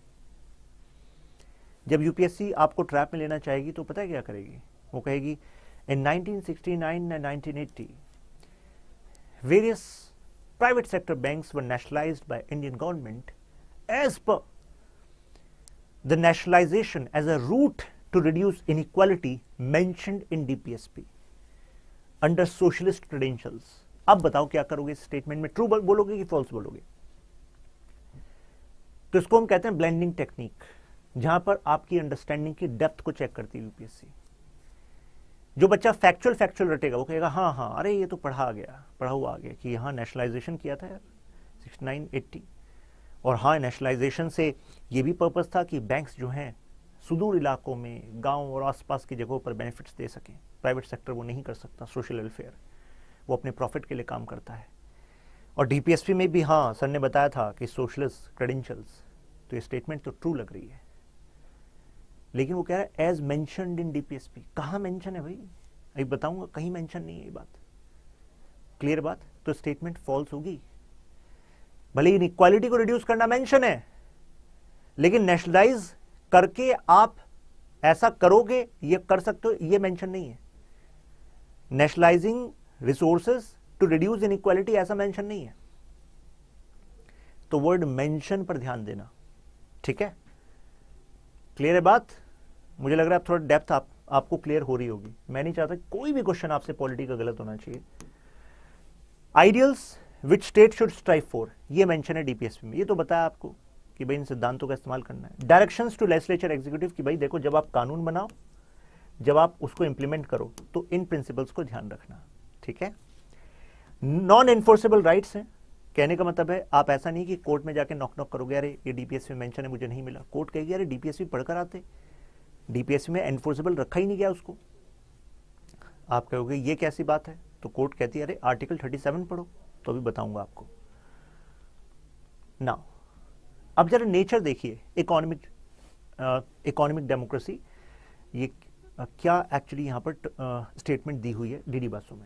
जब यूपीएससी आपको ट्रैप में लेना चाहेगी तो पता है क्या करेगी वो कहेगी in 1969 and 1980 various private sector banks were nationalised by Indian government as per the nationalization as a route to reduce inequality mentioned in DPSP under socialist credentials. अब बताओ क्या करोगे इस स्टेटमेंट में ट्रू बोलोगे कि फॉल्स बोलोगे तो इसको हम कहते हैं ब्लेंडिंग टेक्निक जहां पर आपकी अंडरस्टैंडिंग की डेप्थ को चेक करती है यूपीएससी जो बच्चा फैक्चुअल फैक्चुअल रटेगा वो कहेगा हाँ हाँ अरे ये तो पढ़ा गया पढ़ा हुआ आ गया कि यहाँ नेशनलाइजेशन किया था यार सिक्सटी नाइन एट्टी और हाँ नेशनलाइजेशन से ये भी पर्पज़ था कि बैंक्स जो हैं सुदूर इलाकों में गांव और आसपास की जगहों पर बेनिफिट्स दे सकें प्राइवेट सेक्टर वो नहीं कर सकता सोशल वेलफेयर वो अपने प्रॉफिट के लिए काम करता है और डीपीएसपी में भी हाँ सर ने बताया था कि सोशलिस्ट क्रेडेंशियल्स तो ये स्टेटमेंट तो ट्रू लग रही है लेकिन वो कह रहा है as mentioned in D P S P कहाँ मैंशन है भाई अभी बताऊंगा कहीं मैंशन नहीं है ये बात क्लियर बात तो स्टेटमेंट फॉल्स होगी भले ही इक्वालिटी को रिड्यूस करना मेंशन है लेकिन नेशनलाइज करके आप ऐसा करोगे ये कर सकते हो ये मेंशन नहीं है nationalising resources to reduce in ऐसा मेंशन नहीं है तो वर्ड मेंशन पर ध्यान देना ठीक है क्लियर है बात मुझे लग रहा है आप थोड़ा डेप्थ आप आपको क्लियर हो रही होगी मैं नहीं चाहता कोई भी क्वेश्चन आपसे पॉलिटी का गलत होना चाहिए ideals which state should strive for ये मेंशन है डीपीएसपी में ये तो बताया आपको कि भाई इन सिद्धांतों का इस्तेमाल करना है डायरेक्शन टू लेजिस्लेचर एग्जीक्यूटिव कि भाई देखो जब आप कानून बनाओ जब आप उसको इंप्लीमेंट करो तो इन प्रिंसिपल्स को ध्यान रखना ठीक है नॉन एनफोर्सेबल राइट्स हैं कहने का मतलब है आप ऐसा नहीं कि कोर्ट में जाके नॉक नॉक करोगे अरे ये डीपीएसपी में मेंशन है मुझे नहीं मिला कोर्ट कहेगी अरे डीपीएसपी पढ़कर आते डीपीएससी में एनफोर्सेबल रखा ही नहीं गया उसको आप कहोगे ये कैसी बात है तो कोर्ट कहती है अरे आर्टिकल 37 पढ़ो तो अभी बताऊंगा आपको ना अब जरा नेचर देखिए इकोनॉमिक इकोनॉमिक डेमोक्रेसी ये क्या एक्चुअली यहां पर स्टेटमेंट दी हुई है डीडी बासु में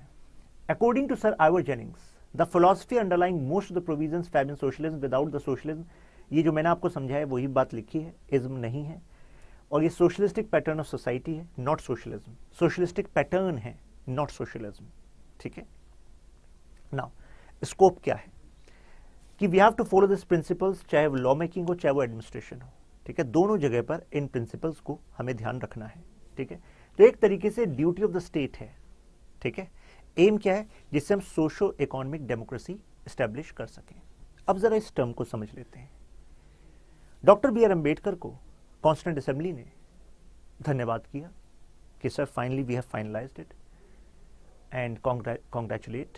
according to sir Ivor Jennings the philosophy underlying most of the provision Fabian socialism without the socialism ये जो मैंने आपको समझाया है वही बात लिखी है इज्म नहीं है और ये सोशलिस्टिक पैटर्न ऑफ सोसाइटी है नॉट सोशलिज्म सोशलिस्टिक पैटर्न है नॉट सोशलिज्म ठीक है नाउ स्कोप क्या है कि we have to follow this principles चाहे वो लॉ मेकिंग हो चाहे वो एडमिनिस्ट्रेशन हो ठीक है दोनों जगह पर इन प्रिंसिपल्स को हमें ध्यान रखना है ठीक है तो एक तरीके से ड्यूटी ऑफ द स्टेट है ठीक है एम क्या है जिससे हम सोशो इकोनॉमिक डेमोक्रेसी स्टैब्लिश कर सकें अब जरा इस टर्म को समझ लेते हैं डॉक्टर बी आर अम्बेडकर को कॉन्स्टेंट असेंबली ने धन्यवाद किया कि sir finally we have finalised it and congratulate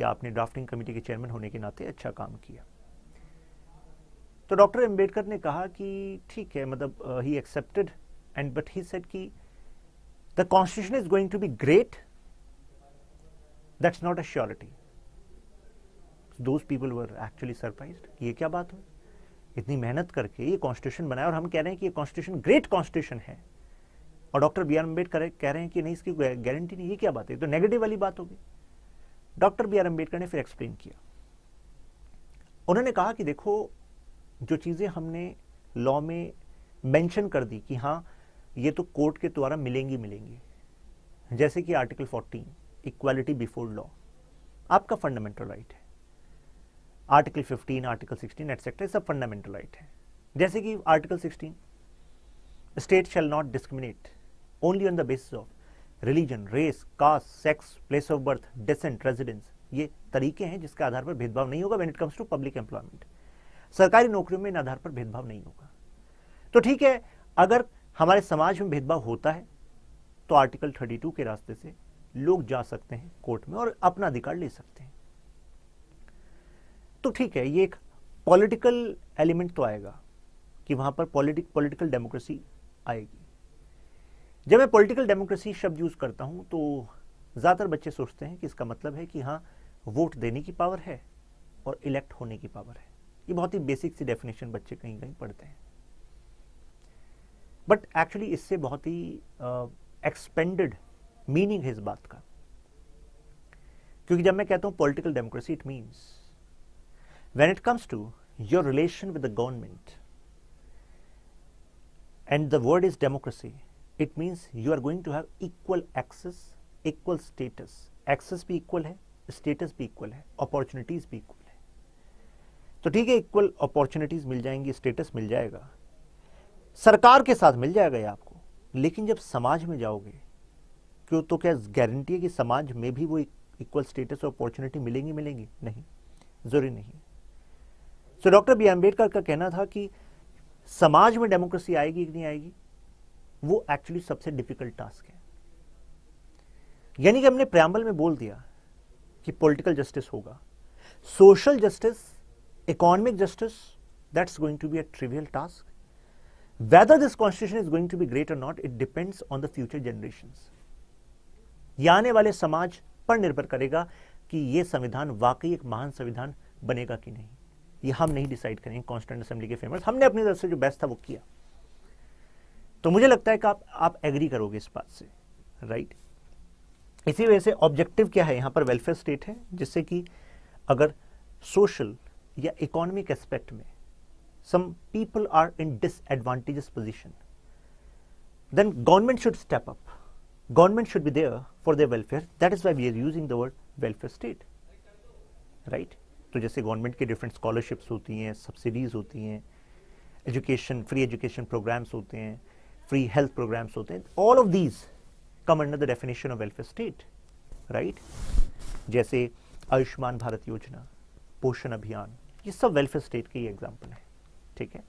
कि आपने ड्राफ्टिंग कमेटी के चेयरमैन होने के नाते अच्छा काम किया तो डॉक्टर अम्बेडकर ने कहा कि ठीक है मतलब he accepted and but he said कि the constitution is going to be great that's not a surety those people were actually surprise ये क्या बात हुई इतनी मेहनत करके ये कॉन्स्टिट्यूशन बनाया और हम कह रहे हैं कि ये कॉन्स्टिट्यूशन ग्रेट कॉन्स्टिट्यूशन है और डॉक्टर बी आर अम्बेडकर कह रहे हैं कि नहीं इसकी गारंटी नहीं ये क्या बात है तो नेगेटिव वाली बात होगी डॉक्टर बी आर अम्बेडकर ने फिर एक्सप्लेन किया उन्होंने कहा कि देखो जो चीज़ें हमने लॉ में मेंशन कर दी कि हाँ ये तो कोर्ट के द्वारा मिलेंगी मिलेंगी जैसे कि आर्टिकल 14 इक्वालिटी बिफोर लॉ आपका फंडामेंटल राइट है आर्टिकल 15 आर्टिकल 16 एटसेट्रा सब फंडामेंटल राइट है जैसे कि article 16 state shall not discriminate only on the basis of religion race caste sex place of birth descent residence ये तरीके हैं जिसके आधार पर भेदभाव नहीं होगा when it comes to public employment सरकारी नौकरियों में इन आधार पर भेदभाव नहीं होगा तो ठीक है अगर हमारे समाज में भेदभाव होता है तो आर्टिकल 32 के रास्ते से लोग जा सकते हैं कोर्ट में और अपना अधिकार ले सकते हैं तो ठीक है ये एक पॉलिटिकल एलिमेंट तो आएगा कि वहां पर पॉलिटिक पॉलिटिकल डेमोक्रेसी आएगी जब मैं पॉलिटिकल डेमोक्रेसी शब्द यूज़ करता हूं तो ज़्यादातर बच्चे सोचते हैं कि इसका मतलब है कि हाँ वोट देने की पावर है और इलेक्ट होने की पावर है ये बहुत ही बेसिक सी डेफिनेशन बच्चे कहीं कहीं पढ़ते हैं बट एक्चुअली इससे बहुत ही एक्सपेंडेड मीनिंग है इस बात का क्योंकि जब मैं कहता हूं political democracy it means when it comes to your relation with the government and the word is democracy it means you are going to have equal access equal status access भी इक्वल है status भी equal है opportunities भी equal है तो ठीक है equal opportunities मिल जाएंगी स्टेटस मिल जाएगा सरकार के साथ मिल जाएगा ये आपको लेकिन जब समाज में जाओगे क्यों तो क्या गारंटी है कि समाज में भी वो इक्वल स्टेटस और अपॉर्चुनिटी मिलेंगी मिलेंगी नहीं जरूरी नहीं सो डॉक्टर बी अम्बेडकर का कहना था कि समाज में डेमोक्रेसी आएगी कि नहीं आएगी वो एक्चुअली सबसे डिफिकल्ट टास्क है यानी कि हमने प्रयाम्बल में बोल दिया कि पॉलिटिकल जस्टिस होगा social justice economic justice that's going to be a trivial task whether this constitution is going to be great not it depends on the future generation ये आने वाले समाज पर निर्भर करेगा कि यह संविधान वाकई एक महान संविधान बनेगा कि नहीं ये हम नहीं डिसाइड करेंगे कॉन्स्टिट्यूंट असेंबली के फेमस हमने अपनी तरफ से जो बेस्ट था वो किया तो मुझे लगता है कि आप आप एग्री करोगे इस बात से राइट इसी वजह से ऑब्जेक्टिव क्या है यहाँ पर वेलफेयर स्टेट है जिससे कि अगर सोशल या इकोनॉमिक एस्पेक्ट में some people are in disadvantages position then government should step up government should be there for their welfare that is why we are using the word welfare state right तो जैसे government की different scholarships होती हैं subsidies होती हैं education free education programmes होते हैं free health programs होते हैं all of these come under the definition of welfare state right जैसे आयुष्मान भारत योजना पोषण अभियान ये सब वेलफेयर स्टेट के ही एग्जाम्पल हैं ठीक है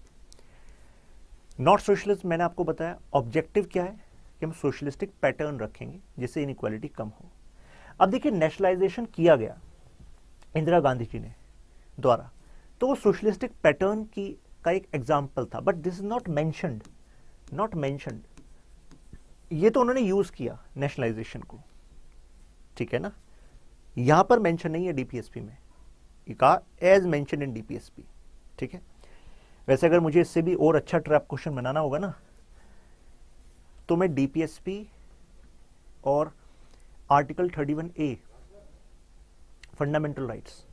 नॉट सोशलिस्ट मैंने आपको बताया ऑब्जेक्टिव क्या है कि हम सोशलिस्टिक पैटर्न रखेंगे जिससे इनक्वालिटी कम हो अब देखिए नेशनलाइजेशन किया गया इंदिरा गांधी जी ने द्वारा तो वो सोशलिस्टिक पैटर्न की का एक एग्जाम्पल था but this is not mentioned not mentioned ये तो उन्होंने यूज किया नेशनलाइजेशन को ठीक है ना यहां पर मेंशन नहीं है डीपीएसपी में कहा एज मेंशन इन डीपीएसपी ठीक है वैसे अगर मुझे इससे भी और अच्छा ट्रैप क्वेश्चन बनाना होगा ना तो मैं डीपीएसपी और article 31 A fundamental rights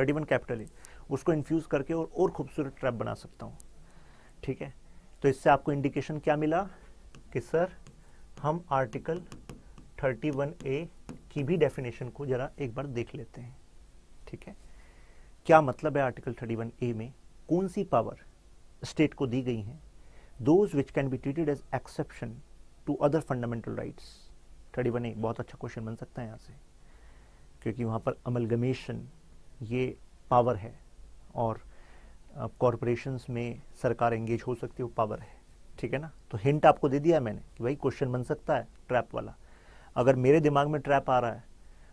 31 capital A उसको इन्फ्यूज़ करके और और खूबसूरत ट्रैप बना सकता हूं ठीक है तो इससे आपको इंडिकेशन क्या मिला कि सर हम आर्टिकल 31 ए की भी डेफिनेशन को ज़रा एक बार देख लेते हैं ठीक है क्या मतलब है आर्टिकल 31 ए में कौन सी पावर स्टेट को दी गई है those which can be treated as exception to other fundamental rights 31 A बहुत अच्छा क्वेश्चन बन सकता है यहाँ से क्योंकि वहाँ पर अमलगमेशन ये पावर है और कॉरपोरेशंस में सरकार एंगेज हो सकती है वो पावर है ठीक है ना तो हिंट आपको दे दिया मैंने कि भाई क्वेश्चन बन सकता है ट्रैप वाला अगर मेरे दिमाग में ट्रैप आ रहा है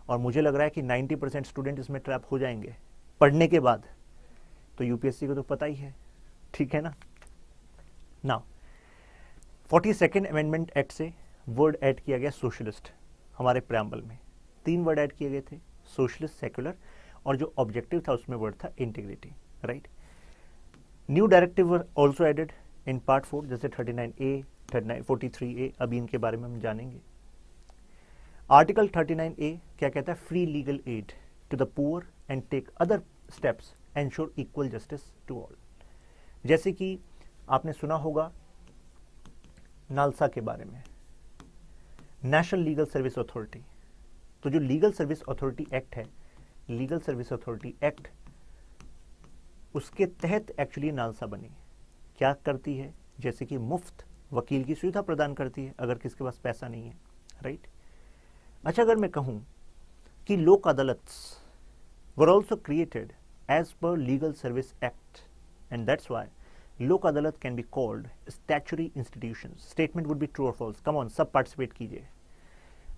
और मुझे लग रहा है कि 90 परसेंट स्टूडेंट इसमें ट्रैप हो जाएंगे पढ़ने के बाद तो यूपीएससी को तो पता ही है ठीक है ना ना फोर्टी सेकेंड अमेंडमेंट एक्ट से वर्ड ऐड किया गया सोशलिस्ट हमारे प्रैम्बल में तीन वर्ड ऐड किए गए थे सोशलिस्ट सेकुलर और जो ऑब्जेक्टिव था उसमें वर्ड था integrity right right? New directive also added in part four जैसे thirty nine forty three A अभी इनके बारे में हम जानेंगे आर्टिकल थर्टी ए क्या कहता है free legal aid to the poor and take other steps ensure equal justice to all जैसे कि आपने सुना होगा नालसा के बारे में नेशनल लीगल सर्विस अथॉरिटी तो जो लीगल सर्विस अथॉरिटी एक्ट है लीगल सर्विस अथॉरिटी एक्ट उसके तहत एक्चुअली नालसा बनी क्या करती है जैसे कि मुफ्त वकील की सुविधा प्रदान करती है अगर किसके पास पैसा नहीं है राइट अच्छा अगर मैं कहूँ कि Lok Adalat were also created as per legal service act and that's why Lok Adalat can be called statutory institution statement would be true और फॉल्स कम ऑन सब पार्टिसिपेट कीजिए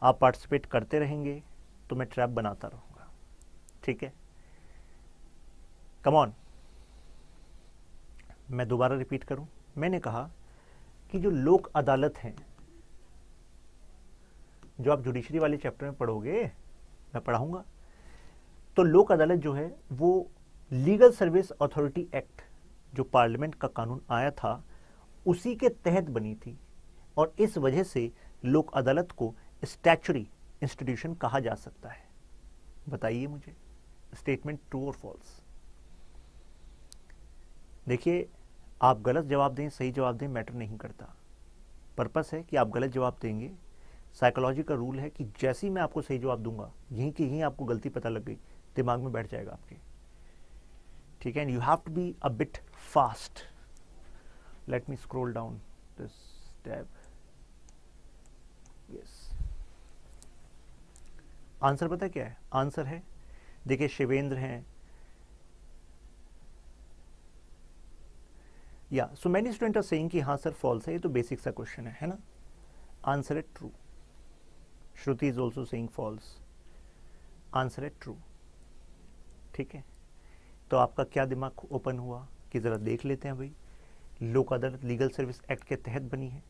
आप पार्टिसिपेट करते रहेंगे तो मैं ट्रैप बनाता रहूँगा ठीक है कम ऑन मैं दोबारा रिपीट करूं मैंने कहा कि जो लोक अदालत हैं जो आप जुडिशरी वाले चैप्टर में पढ़ोगे मैं पढ़ाऊंगा तो लोक अदालत जो है वो लीगल सर्विस अथॉरिटी एक्ट जो पार्लियामेंट का कानून आया था उसी के तहत बनी थी और इस वजह से लोक अदालत को स्टैचुरी इंस्टीट्यूशन कहा जा सकता है बताइए मुझे स्टेटमेंट ट्रू और फॉल्स देखिए आप गलत जवाब दें सही जवाब दें मैटर नहीं करता पर्पस है कि आप गलत जवाब देंगे साइकोलॉजी का रूल है कि जैसे ही मैं आपको सही जवाब दूंगा यहीं की यहीं आपको गलती पता लग गई दिमाग में बैठ जाएगा आपके ठीक है and you have to be a bit fast let me scroll down this tab yes answer पता क्या है आंसर है देखिए शिवेंद्र हैं या so many student are saying कि हाँ सर फॉल्स है ये तो बेसिक सा क्वेश्चन है है ना आंसर है true Shruti is also saying false answer है ट्रू ठीक है तो आपका क्या दिमाग ओपन हुआ कि ज़रा देख लेते हैं भाई लोक अदालत लीगल सर्विस एक्ट के तहत बनी है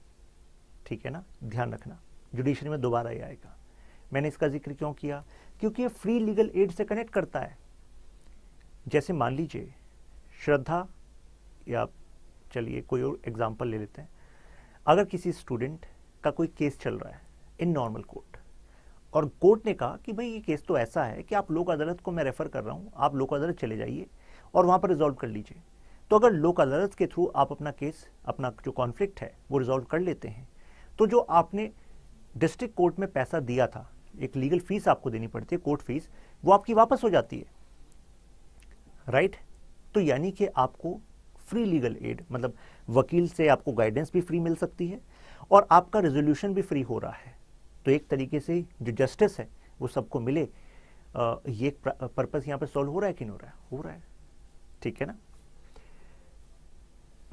ठीक है ना ध्यान रखना जुडिशरी में दोबारा ही आएगा मैंने इसका जिक्र क्यों किया क्योंकि ये फ्री लीगल एड से कनेक्ट करता है जैसे मान लीजिए श्रद्धा या चलिए कोई और एग्जाम्पल ले लेते हैं अगर किसी स्टूडेंट का कोई केस चल रहा है इन नॉर्मल कोर्ट और कोर्ट ने कहा कि भाई ये केस तो ऐसा है कि आप लोक अदालत को मैं रेफ़र कर रहा हूँ आप लोक अदालत चले जाइए और वहाँ पर रिजॉल्व कर लीजिए तो अगर लोक अदालत के थ्रू आप अपना केस अपना जो कॉन्फ्लिक्ट है वो रिजॉल्व कर लेते हैं तो जो आपने डिस्ट्रिक्ट कोर्ट में पैसा दिया था एक लीगल फीस आपको देनी पड़ती है कोर्ट फीस वो आपकी वापस हो जाती है राइट right? तो यानी कि आपको फ्री लीगल एड मतलब वकील से आपको गाइडेंस भी फ्री मिल सकती है और आपका रेजोल्यूशन भी फ्री हो रहा है तो एक तरीके से जो जस्टिस है वो सबको मिले आ, ये पर्पज़ यहाँ पर सॉल्व हो रहा है कि नहीं हो रहा है हो रहा है ठीक है ना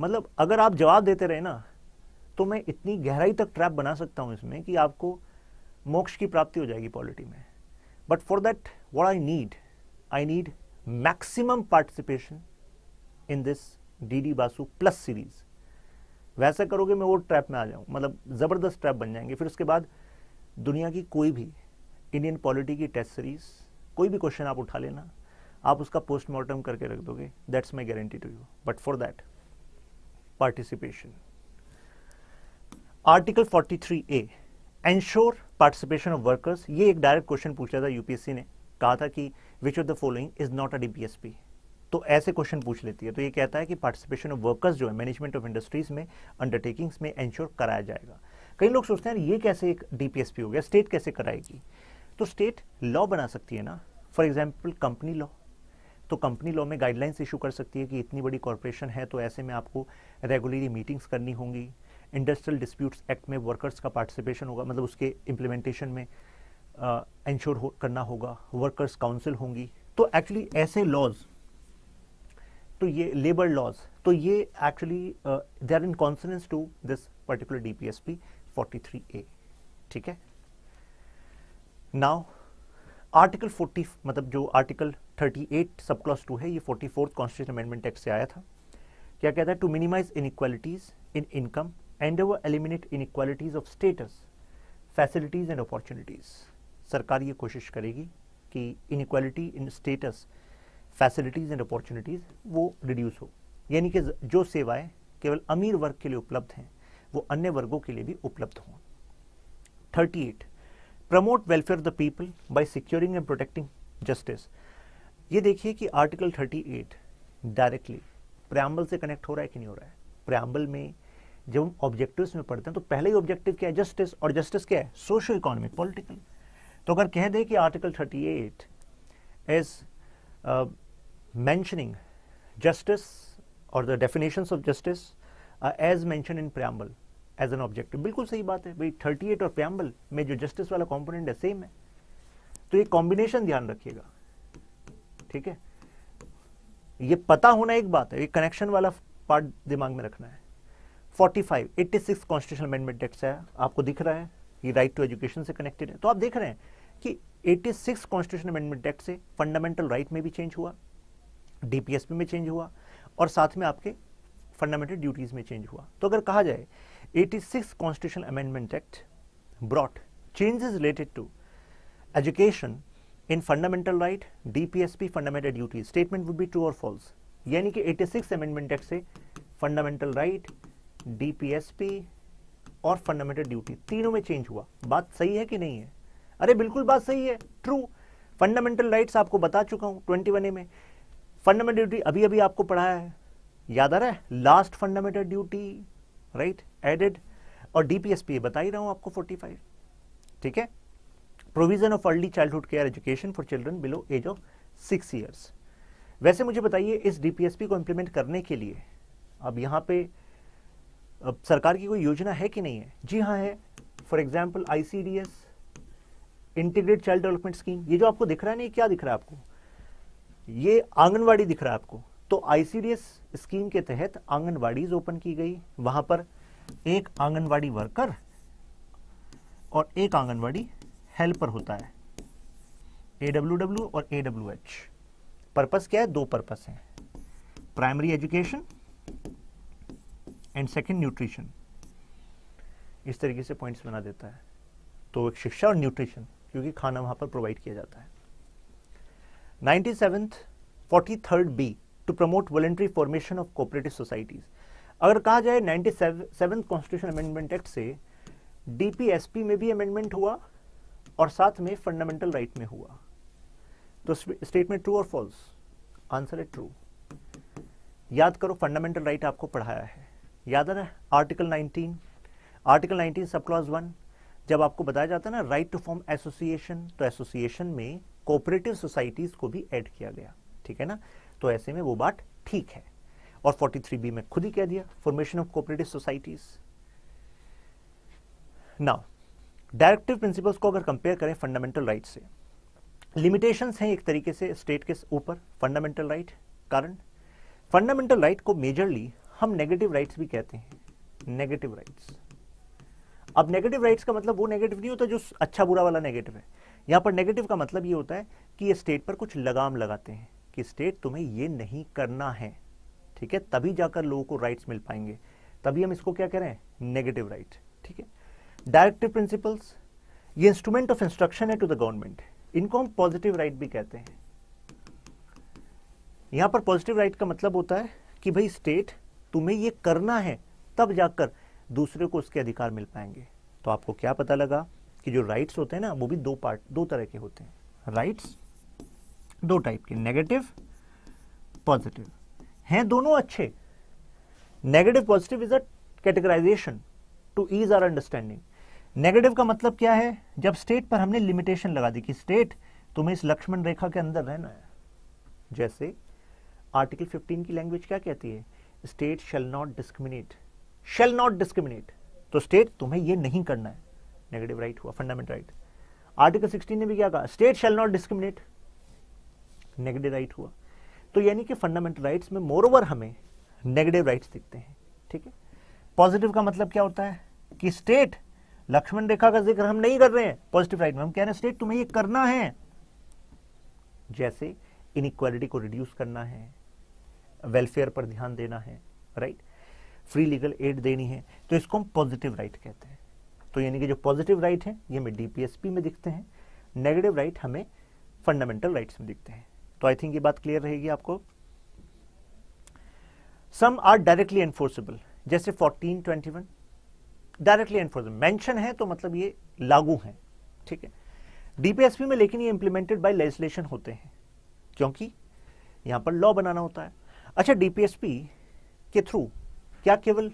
मतलब अगर आप जवाब देते रहे ना तो मैं इतनी गहराई तक ट्रैप बना सकता हूं इसमें कि आपको मोक्ष की प्राप्ति हो जाएगी पॉलिटी में but for that what I need I need maximum participation in this D D Basu plus series वैसा करोगे मैं वो ट्रैप में आ जाऊँ मतलब ज़बरदस्त ट्रैप बन जाएंगे फिर उसके बाद दुनिया की कोई भी इंडियन पॉलिटी की टेस्ट सीरीज कोई भी क्वेश्चन आप उठा लेना आप उसका पोस्टमार्टम करके रख दोगे that's my guarantee to you but for that participation article 43 A ensure participation of workers ये एक डायरेक्ट क्वेश्चन पूछा था यूपीएससी ने कहा था कि which of the following is not a DPSP तो ऐसे क्वेश्चन पूछ लेती है तो ये कहता है कि पार्टिसिपेशन ऑफ वर्कर्स जो है मैनेजमेंट ऑफ इंडस्ट्रीज में अंडरटेकिंग्स में इंश्योर कराया जाएगा कई लोग सोचते हैं ये कैसे एक डीपीएसपी हो गया स्टेट कैसे कराएगी तो स्टेट लॉ बना सकती है ना फॉर एग्जाम्पल कंपनी लॉ तो कंपनी लॉ में गाइडलाइंस इशू कर सकती है कि इतनी बड़ी कॉरपोरेशन है तो ऐसे में आपको रेगुलरली मीटिंग्स करनी होंगी इंडस्ट्रियल डिस्प्यूट्स एक्ट में वर्कर्स का पार्टिसिपेशन होगा मतलब उसके इम्प्लीमेंटेशन में इंश्योर हो, करना होगा वर्कर्स काउंसिल होंगी तो एक्चुअली ऐसे लॉज तो ये लेबर लॉज तो ये actually they are in consonance to this particular DPSP A ठीक है नाउ आर्टिकल 40 मतलब जो आर्टिकल 38 सब क्लॉस टू है ये 44th कॉन्स्टिट्यूशन अमेंडमेंट एक्ट से आया था क्या कहता है to minimise inequalities in income and over eliminate equalities of status facilities and opportunities सरकार ये कोशिश करेगी कि inequality in status facilities and opportunities वो रिड्यूस हो यानी कि जो सेवाएं केवल अमीर वर्ग के लिए उपलब्ध हैं वो अन्य वर्गों के लिए भी उपलब्ध हों thirty eight promote welfare the people by securing and protecting justice ये देखिए कि article thirty eight directly preamble से कनेक्ट हो रहा है कि नहीं हो रहा है प्रयाम्बल में जब हम ऑब्जेक्टिव्स में पढ़ते हैं तो पहले ही ऑब्जेक्टिव क्या है जस्टिस और जस्टिस क्या है सोशो इकोनॉमिक पॉलिटिकल तो अगर कह दें कि article thirty eight is mentioning justice or the definitions of justice uh, as mentioned in preamble as an objective बिल्कुल सही बात है भाई 38 और प्याम्बल में जो जस्टिस वाला कॉम्पोनेंट है सेम है तो ये कॉम्बिनेशन ध्यान रखिएगा ठीक है ये पता होना एक बात है ये कनेक्शन वाला पार्ट दिमाग में रखना है 45, 86 कॉन्स्टिट्यूशन अमेंडमेंट एक्ट है आपको दिख रहा है ये राइट टू एजुकेशन से कनेक्टेड है तो आप देख रहे हैं कि 86 कॉन्स्टिट्यूशन अमेंडमेंट एक्ट से फंडामेंटल राइट में भी चेंज हुआ डीपीएसपी में चेंज हुआ और साथ में आपके फंडामेंटल ड्यूटीज़ में चेंज हुआ तो अगर कहा जाए 86 constitution amendment act brought changes related to education in fundamental right DPSP fundamental duties statement would be true और फॉल्स यानी कि 86 अमेंडमेंट एक्ट से फंडामेंटल राइट डीपीएसपी और फंडामेंटल ड्यूटी तीनों में चेंज हुआ बात सही है कि नहीं है अरे बिल्कुल बात सही है ट्रू फंडामेंटल राइट्स आपको बता चुका हूं ट्वेंटी में फंडामेंटल ड्यूटी अभी अभी आपको पढ़ा है याद आ रहा है last fundamental duty right added और डीपीएसपी बता ही रहा हूं आपको 45 ठीक है provision of early childhood care education for children below age of six years वैसे मुझे बताइए इस डीपीएसपी को इम्प्लीमेंट करने के लिए अब यहाँ पे अब सरकार की कोई योजना है कि नहीं है जी हाँ है for example ICDS integrate child development scheme ये जो आपको दिख रहा है नहीं क्या दिख रहा है आपको ये आंगनवाड़ी दिख रहा है आपको तो आईसीडीएस स्कीम के तहत आंगनवाड़ीज ओपन की गई वहां पर एक आंगनवाड़ी वर्कर और एक आंगनवाड़ी हेल्पर होता है एडब्ल्यू और एच पर्पस क्या है दो पर्पस हैं primary education and second nutrition इस तरीके से पॉइंट्स बना देता है तो एक शिक्षा और न्यूट्रिशन क्योंकि खाना वहां पर प्रोवाइड किया जाता है 97th 43rd B to promote voluntary formation of cooperative societies अगर कहा जाए ninety seven constitution amendment act से डीपीएसपी में भी अमेंडमेंट हुआ और साथ में फंडामेंटल राइट right में हुआ तो स्टेटमेंट ट्रू और फॉल्स आंसर है ट्रू याद करो फंडामेंटल राइट right आपको पढ़ाया है याद है ना article nineteen article nineteen sub clause one जब आपको बताया जाता है ना राइट टू फॉर्म एसोसिएशन तो एसोसिएशन में कोऑपरेटिव सोसाइटीज को भी ऐड किया गया ठीक है ना तो ऐसे में वो बात ठीक है और बी में खुद ही कह दिया formation of cooperative societies now directive principles को अगर कंपेयर करें फंडामेंटल राइट से लिमिटेशंस हैं एक तरीके से स्टेट के ऊपर फंडामेंटल राइट कारण फंडामेंटल राइट को मेजरली हम नेगेटिव राइट्स भी कहते हैं नेगेटिव राइट्स अब नेगेटिव राइट्स का मतलब वो नेगेटिव नहीं होता जो अच्छा बुरा वाला नेगेटिव है यहाँ पर नेगेटिव का मतलब ये होता है कि ये स्टेट पर कुछ लगाम लगाते हैं कि स्टेट तुम्हें ये नहीं करना है ठीक है तभी जाकर लोगों को राइट्स मिल पाएंगे तभी हम इसको क्या कह रहे हैं नेगेटिव राइट ठीक है डायरेक्टिव प्रिंसिपल्स ये इंस्ट्रूमेंट ऑफ इंस्ट्रक्शन है टू द गवर्नमेंट इनको हम पॉजिटिव राइट भी कहते हैं यहां पर पॉजिटिव राइट का मतलब होता है कि भाई स्टेट तुम्हें ये करना है तब जाकर दूसरे को उसके अधिकार मिल पाएंगे तो आपको क्या पता लगा कि जो राइट्स होते हैं ना वो भी दो पार्ट दो तरह के होते हैं राइट्स दो टाइप के नेगेटिव पॉजिटिव हैं दोनों अच्छे negative positive is a categorisation to ease our understanding negative का मतलब क्या है जब स्टेट पर हमने लिमिटेशन लगा दी कि स्टेट तुम्हें इस लक्ष्मण रेखा के अंदर रहना है जैसे आर्टिकल 15 की लैंग्वेज क्या कहती है state shall not discriminate shall not discriminate तो स्टेट तुम्हें यह नहीं करना है नेगेटिव राइट हुआ फंडामेंटल राइट आर्टिकल 16 ने भी क्या कहा state shall not discriminate negative right हुआ तो यानी कि फंडामेंटल राइट में मोर ओवर हमें नेगेटिव राइट दिखते हैं ठीक है पॉजिटिव का मतलब क्या होता है कि स्टेट लक्ष्मण रेखा का जिक्र हम नहीं कर रहे हैं पॉजिटिव राइट में हम कह रहे हैं स्टेट तुम्हें ये करना है जैसे इनक्वालिटी को रिड्यूस करना है वेलफेयर पर ध्यान देना है राइट फ्री लीगल एड देनी है तो इसको हम पॉजिटिव राइट कहते हैं तो यानी कि जो पॉजिटिव राइट हैं ये हमें डीपीएसपी में दिखते हैं नेगेटिव राइट हमें फंडामेंटल राइट्स में दिखते हैं तो आई थिंक ये बात क्लियर रहेगी आपको सम आर डायरेक्टली एनफोर्सेबल जैसे 1421 डायरेक्टली एनफोर्सेबल मेंशन है तो मतलब ये लागू है ठीक है डीपीएसपी में लेकिन ये इंप्लीमेंटेड बाय लेजिस्लेशन होते हैं क्योंकि यहां पर लॉ बनाना होता है अच्छा डीपीएसपी के थ्रू क्या केवल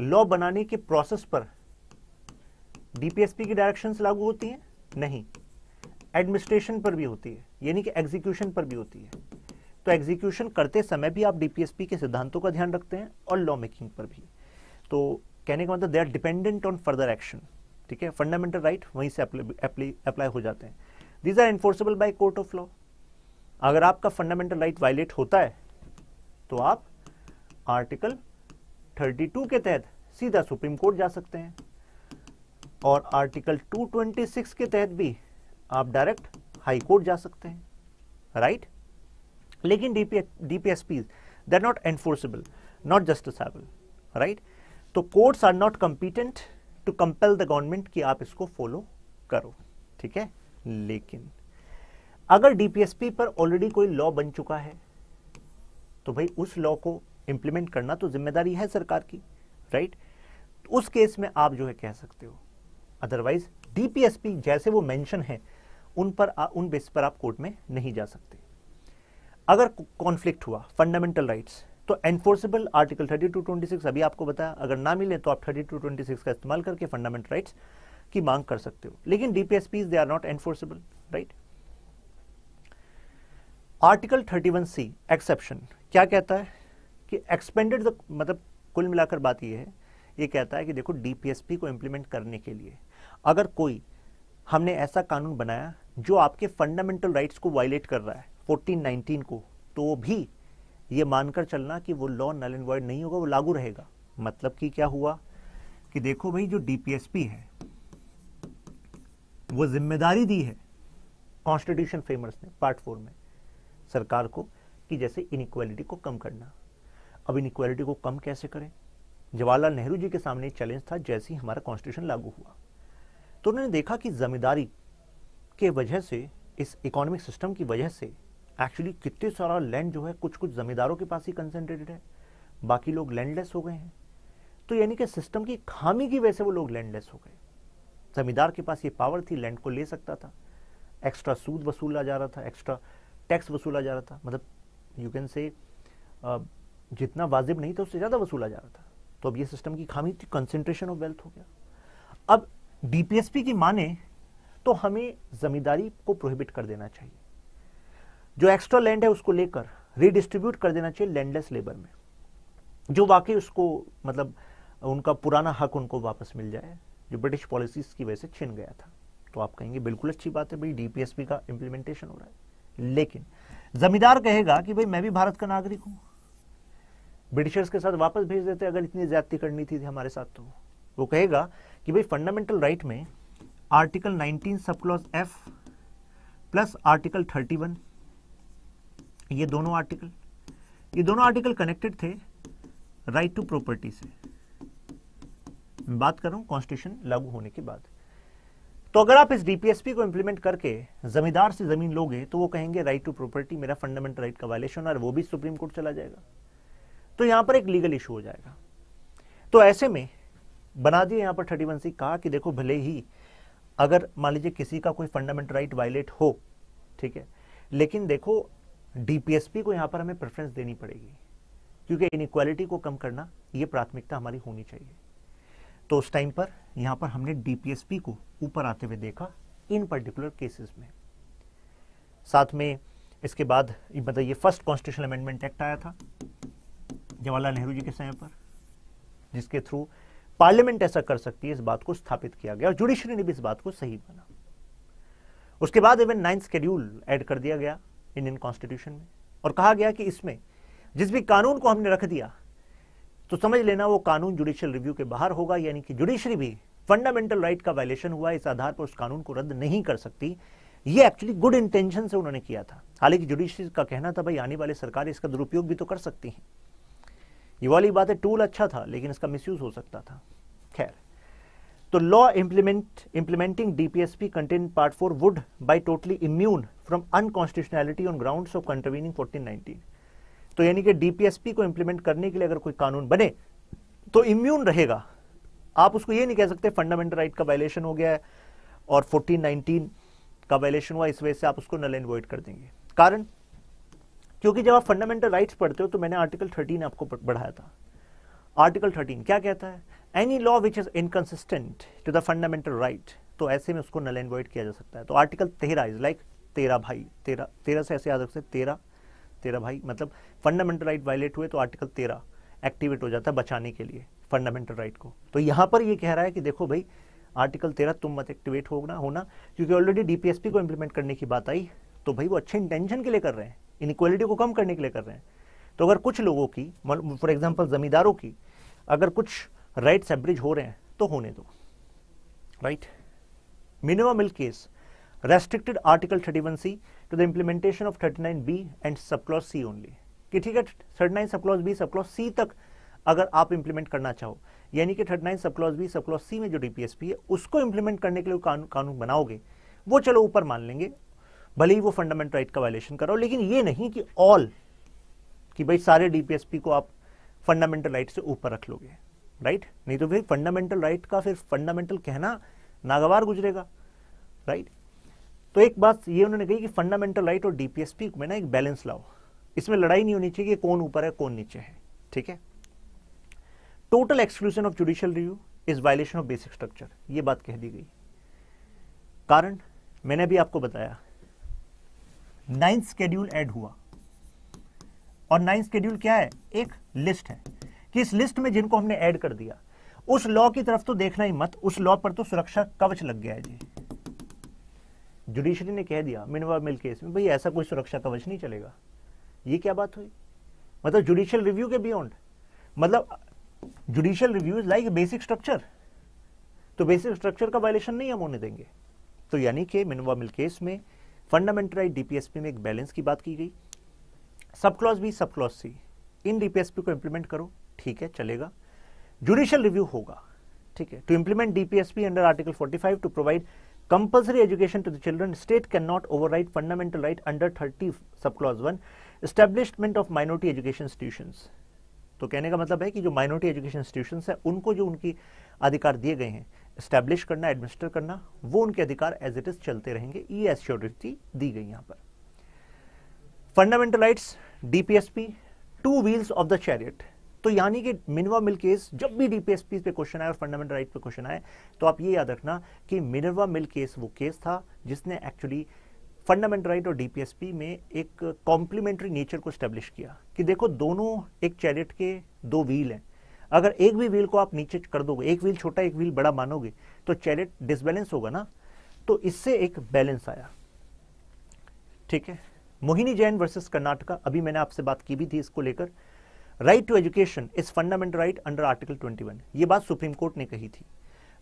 लॉ बनाने के प्रोसेस पर डीपीएसपी की डायरेक्शन लागू होती हैं नहीं एडमिनिस्ट्रेशन पर भी होती है यानी कि एग्जीक्यूशन पर भी होती है तो एग्जीक्यूशन करते समय भी आप डीपीएसपी के सिद्धांतों का ध्यान रखते हैं और लॉ मेकिंग पर भी तो कहने का मतलब they are dependent on further action ठीक है फंडामेंटल राइट वहीं से अप्लाई हो जाते हैं these are enforceable by court of law अगर आपका फंडामेंटल राइट वायलेट होता है तो आप आर्टिकल 32 के तहत सीधा सुप्रीम कोर्ट जा सकते हैं और आर्टिकल 226 के तहत भी आप डायरेक्ट हाई कोर्ट जा सकते हैं राइट लेकिन DPSP they not enforceable not justiciable right तो courts are not competent to compel the government कि आप इसको फॉलो करो ठीक है लेकिन अगर डीपीएसपी पर ऑलरेडी कोई लॉ बन चुका है तो भाई उस लॉ को इंप्लीमेंट करना तो जिम्मेदारी है सरकार की राइट right? तो उस केस में आप जो है कह सकते हो अदरवाइज डीपीएसपी जैसे वो मेंशन है उन पर आ, उन बेस पर आप कोर्ट में नहीं जा सकते अगर कॉन्फ्लिक्ट हुआ फंडामेंटल राइट्स तो एनफोर्सेबल आर्टिकल 3226 अभी आपको बताया अगर ना मिले तो आप 3226 का इस्तेमाल करके फंडामेंटल राइट्स की मांग कर सकते हो लेकिन DPSP they are not enforceable right article 31 C exception क्या कहता है कि एक्सपेंडेड मतलब कुल मिलाकर बात यह है ये कहता है कि देखो डीपीएसपी को इंप्लीमेंट करने के लिए अगर कोई हमने ऐसा कानून बनाया जो आपके फंडामेंटल राइट्स को वायलेट कर रहा है 1419 को तो भी ये मानकर चलना कि वो लॉ नल एंड वॉइड नहीं होगा वो लागू रहेगा मतलब कि क्या हुआ कि देखो भाई जो डीपीएसपी है वो जिम्मेदारी दी है कॉन्स्टिट्यूशन फेमर्स ने पार्ट फोर में सरकार को कि जैसे इनक्वालिटी को कम करना अब इनक्वालिटी को कम कैसे करें जवाहरलाल नेहरू जी के सामने चैलेंज था जैसे ही हमारा कॉन्स्टिट्यूशन लागू हुआ तो उन्होंने देखा कि ज़मींदारी के वजह से इस इकोनॉमिक सिस्टम की वजह से एक्चुअली कितने सारा लैंड जो है कुछ कुछ ज़मींदारों के पास ही कंसेंट्रेटेड है बाकी लोग लैंडलेस हो गए हैं तो यानी कि सिस्टम की खामी की वजह से वो लोग लैंडलेस हो गए ज़मींदार के पास ये पावर थी लैंड को ले सकता था एक्स्ट्रा सूद वसूला जा रहा था एक्स्ट्रा टैक्स वसूला जा रहा था मतलब यू कैन से जितना वाजिब नहीं था उससे ज़्यादा वसूला जा रहा था तो अब ये सिस्टम की खामी थी कंसेंट्रेशन ऑफ वेल्थ हो गया अब डीपीएसपी की माने तो हमें जमींदारी को प्रोहिबिट कर देना चाहिए जो एक्स्ट्रा लैंड है उसको लेकर रिडिस्ट्रीब्यूट कर देना चाहिए लैंडलेस लेबर में जो वाकई उसको मतलब उनका पुराना हक उनको वापस मिल जाए जो ब्रिटिश पॉलिसीज की वजह से छिन गया था तो आप कहेंगे बिल्कुल अच्छी बात है भाई डीपीएसपी का इंप्लीमेंटेशन हो रहा है लेकिन जमींदार कहेगा कि भाई मैं भी भारत का नागरिक हूं ब्रिटिशर्स के साथ वापस भेज देते अगर इतनी ज्यादती करनी थी, थी हमारे साथ तो वो कहेगा कि भाई फंडामेंटल राइट right में article 19 sub clause F plus article 31 ये दोनों आर्टिकल ये दोनों आर्टिकल कनेक्टेड थे राइट टू प्रॉपर्टी से मैं बात कर रहा हूं कॉन्स्टिट्यूशन लागू होने के बाद तो अगर आप इस डीपीएसपी को इंप्लीमेंट करके जमींदार से जमीन लोगे तो वो कहेंगे राइट टू प्रॉपर्टी मेरा फंडामेंटल राइट का वायलेशन और वो भी सुप्रीम कोर्ट चला जाएगा तो यहां पर एक लीगल इशू हो जाएगा तो ऐसे में बना दिया यहाँ पर थर्टी वन सी कहा कि देखो भले ही अगर मान लीजिए किसी का कोई फंडामेंटल राइट वायलेट हो ठीक है लेकिन देखो डीपीएसपी को यहाँ पर हमें प्रेफरेंस देनी पड़ेगी क्योंकि इन को कम करना ये प्राथमिकता हमारी होनी चाहिए तो उस टाइम पर यहाँ पर हमने डीपीएसपी को ऊपर आते हुए देखा इन पर्टिकुलर केसेस में साथ में इसके बाद मतलब ये फर्स्ट कॉन्स्टिट्यूशन अमेंडमेंट एक्ट आया था जवाहरलाल नेहरू जी के समय पर जिसके थ्रू पार्लियामेंट ऐसा कर सकती है इस बात को स्थापित किया गया और जुडिशरी ने भी इस बात को सही माना उसके बाद इवन नाइन्थ स्केड्यूल एड कर दिया गया इंडियन कॉन्स्टिट्यूशन में और कहा गया कि इसमें जिस भी कानून को हमने रख दिया तो समझ लेना वो कानून जुडिशियल रिव्यू के बाहर होगा यानी कि जुडिशरी भी फंडामेंटल राइट का वायलेशन हुआ इस आधार पर उस कानून को रद्द नहीं कर सकती ये एक्चुअली गुड इंटेंशन से उन्होंने किया था हालांकि जुडिशरी का कहना था भाई आने वाली सरकार इसका दुरुपयोग भी तो कर सकती है ये वाली बात है टूल अच्छा था लेकिन इसका मिसयूज हो सकता था खैर तो law implement implementing DPSP contain part four would be totally immune from unconstitutionality on ground of contravening fourteen तो यानी कि डीपीएसपी को इंप्लीमेंट करने के लिए अगर कोई कानून बने तो इम्यून रहेगा आप उसको ये नहीं कह सकते फंडामेंटल राइट का वायलेशन हो गया है और फोर्टीन नाइनटीन का वायलेशन हुआ इस वजह से आप उसको नल एंड वॉइड कर देंगे कारण क्योंकि जब आप फंडामेंटल राइट्स पढ़ते हो तो मैंने आर्टिकल 13 आपको बढ़ाया था आर्टिकल 13 क्या कहता है any law which is inconsistent to the fundamental right तो ऐसे में उसको नल एंड किया जा सकता है तो आर्टिकल तेरह इज लाइक तेरह भाई तेरह तेरह से ऐसे याद रख सकते तेरह तेरह भाई मतलब फंडामेंटल राइट वायलेट हुए तो आर्टिकल तेरह एक्टिवेट हो जाता है बचाने के लिए फंडामेंटल राइट को तो यहाँ पर ये कह रहा है कि देखो भाई आर्टिकल तेरह तुम मत एक्टिवेट होना होना क्योंकि ऑलरेडी डीपीएसपी को इम्प्लीमेंट करने की बात आई तो भाई वो अच्छे इंटेंशन के लिए कर रहे हैं इनक्वालिटी को कम करने के लिए कर रहे हैं तो अगर कुछ लोगों की फॉर एग्जाम्पल ज़मींदारों की अगर कुछ राइट्स एब्रिज हो रहे हैं तो होने दो right Minerva Mills case restricted article one C to the implementation of nine B and subclause C only कि ठीक है 39 सबक्लॉज बी सबक्लॉज सी तक अगर आप इंप्लीमेंट करना चाहो यानी कि nine subclause B subclause C में जो डीपीएसपी है उसको इंप्लीमेंट करने के लिए कानून बनाओगे वो चलो ऊपर मान लेंगे भले ही वो फंडामेंटल राइट का वायलेशन कर रहा हो लेकिन ये नहीं कि ऑल कि भाई सारे डीपीएसपी को आप फंडामेंटल राइट से ऊपर रख लोगे राइट नहीं तो फिर फंडामेंटल राइट का फिर फंडामेंटल कहना नागवार गुजरेगा राइट तो एक बात ये उन्होंने कही कि फंडामेंटल राइट और डीपीएसपी में ना एक बैलेंस लाओ इसमें लड़ाई नहीं होनी चाहिए कि कौन ऊपर है कौन नीचे है ठीक है total exclusion of judicial review is violation of basic structure ये बात कह दी गई कारण मैंने भी आपको बताया नाइन्थ स्केड्यूल ऐड हुआ और नाइन्थ स्केड्यूल क्या है एक लिस्ट है कि इस लिस्ट में जिनको हमने ऐड कर दिया उस लॉ की तरफ तो देखना ही मत उस लॉ पर तो सुरक्षा कवच लग गया है जी जुडिशरी ने कह दिया मिनवा मिल केस में भाई ऐसा कोई सुरक्षा कवच नहीं चलेगा ये क्या बात हुई मतलब जुडिशियल रिव्यू के बियॉन्ड मतलब judicial review is like basic structure तो बेसिक स्ट्रक्चर का वायलेशन नहीं हम होने देंगे तो यानी कि मिनवा मिल केस में फंडामेंटल राइट डीपीएसपी में एक बैलेंस की बात की गई sub clause B sub clause C इन डीपीएसपी को इंप्लीमेंट करो ठीक है चलेगा जुडिशियल रिव्यू होगा ठीक है to implement DPSP under article 45 to provide education to the to state can not over fundamental right under thirty sub clause one establishment of minority education institution तो कहने का मतलब है कि जो माइनॉरिटी एजुकेशन इंस्टीट्यूशन है उनको जो उनकी अधिकार दिए गए हैं इस्टेब्लिश करना एडमिनिस्टर करना वो उनके अधिकार एज इट इज चलते रहेंगे ये e एश्योरिटी दी गई यहां पर fundamental rights DPSP two wheels of the chariot तो यानी कि मिनवा मिल केस जब भी डीपीएसपी पे क्वेश्चन आए और फंडामेंटल राइट पे क्वेश्चन आए तो आप ये याद रखना कि मिनवा मिल केस वो केस था जिसने एक्चुअली फंडामेंटल राइट और डीपीएसपी में एक कॉम्प्लीमेंट्री नेचर को स्टेब्लिश किया कि देखो दोनों एक चैरिट के दो व्हील हैं अगर एक भी व्हील को आप नीचे कर दोगे एक व्हील छोटा एक व्हील बड़ा मानोगे तो चैलेट डिसबैलेंस होगा ना तो इससे एक बैलेंस आया ठीक है मोहिनी जैन वर्सेस कर्नाटका अभी मैंने आपसे बात की भी थी इसको लेकर right to education is fundamental right under article 21 ये बात सुप्रीम कोर्ट ने कही थी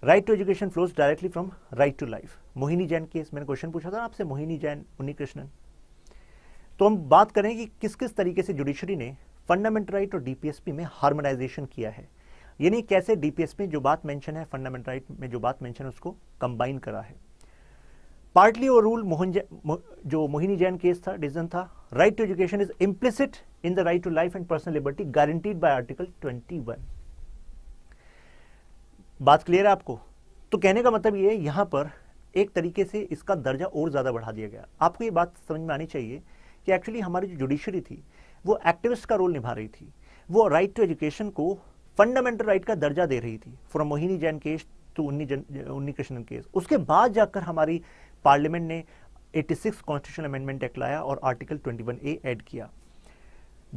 right to education flows directly from right to life Mohini Jain case मैंने क्वेश्चन पूछा था आपसे मोहिनी जैन उन्नी कृष्णन तो हम बात करें कि किस किस तरीके से जुडिशरी ने फंडामेंटल राइट और डीपीएसपी में हार्मोनाइजेशन किया है यानी कैसे डीपीएसपी जो बात मेंशन है फंडामेंटल राइट में जो बात मेंशन है उसको कंबाइन करा है पार्टली और रूल मोहन जो मोहिनी जैन केस था डिसीजन था right to education is implicit in the right to life and personal liberty guaranteed by article 21 बात क्लियर है आपको तो कहने का मतलब ये यहां पर एक तरीके से इसका दर्जा और ज्यादा बढ़ा दिया गया आपको यह बात समझ में आनी चाहिए कि एक्चुअली हमारी जो जुडिशरी थी वो एक्टिविस्ट का रोल निभा रही थी वो राइट टू एजुकेशन को फंडामेंटल राइट का दर्जा दे रही थी from Mohini Jain case to Unni जन उन्नी कृष्णन केस उसके बाद जाकर हमारी पार्लियामेंट ने 86 कॉन्स्टिट्यूशन अमेंडमेंट एक्ट लाया और आर्टिकल 21 ए ऐड किया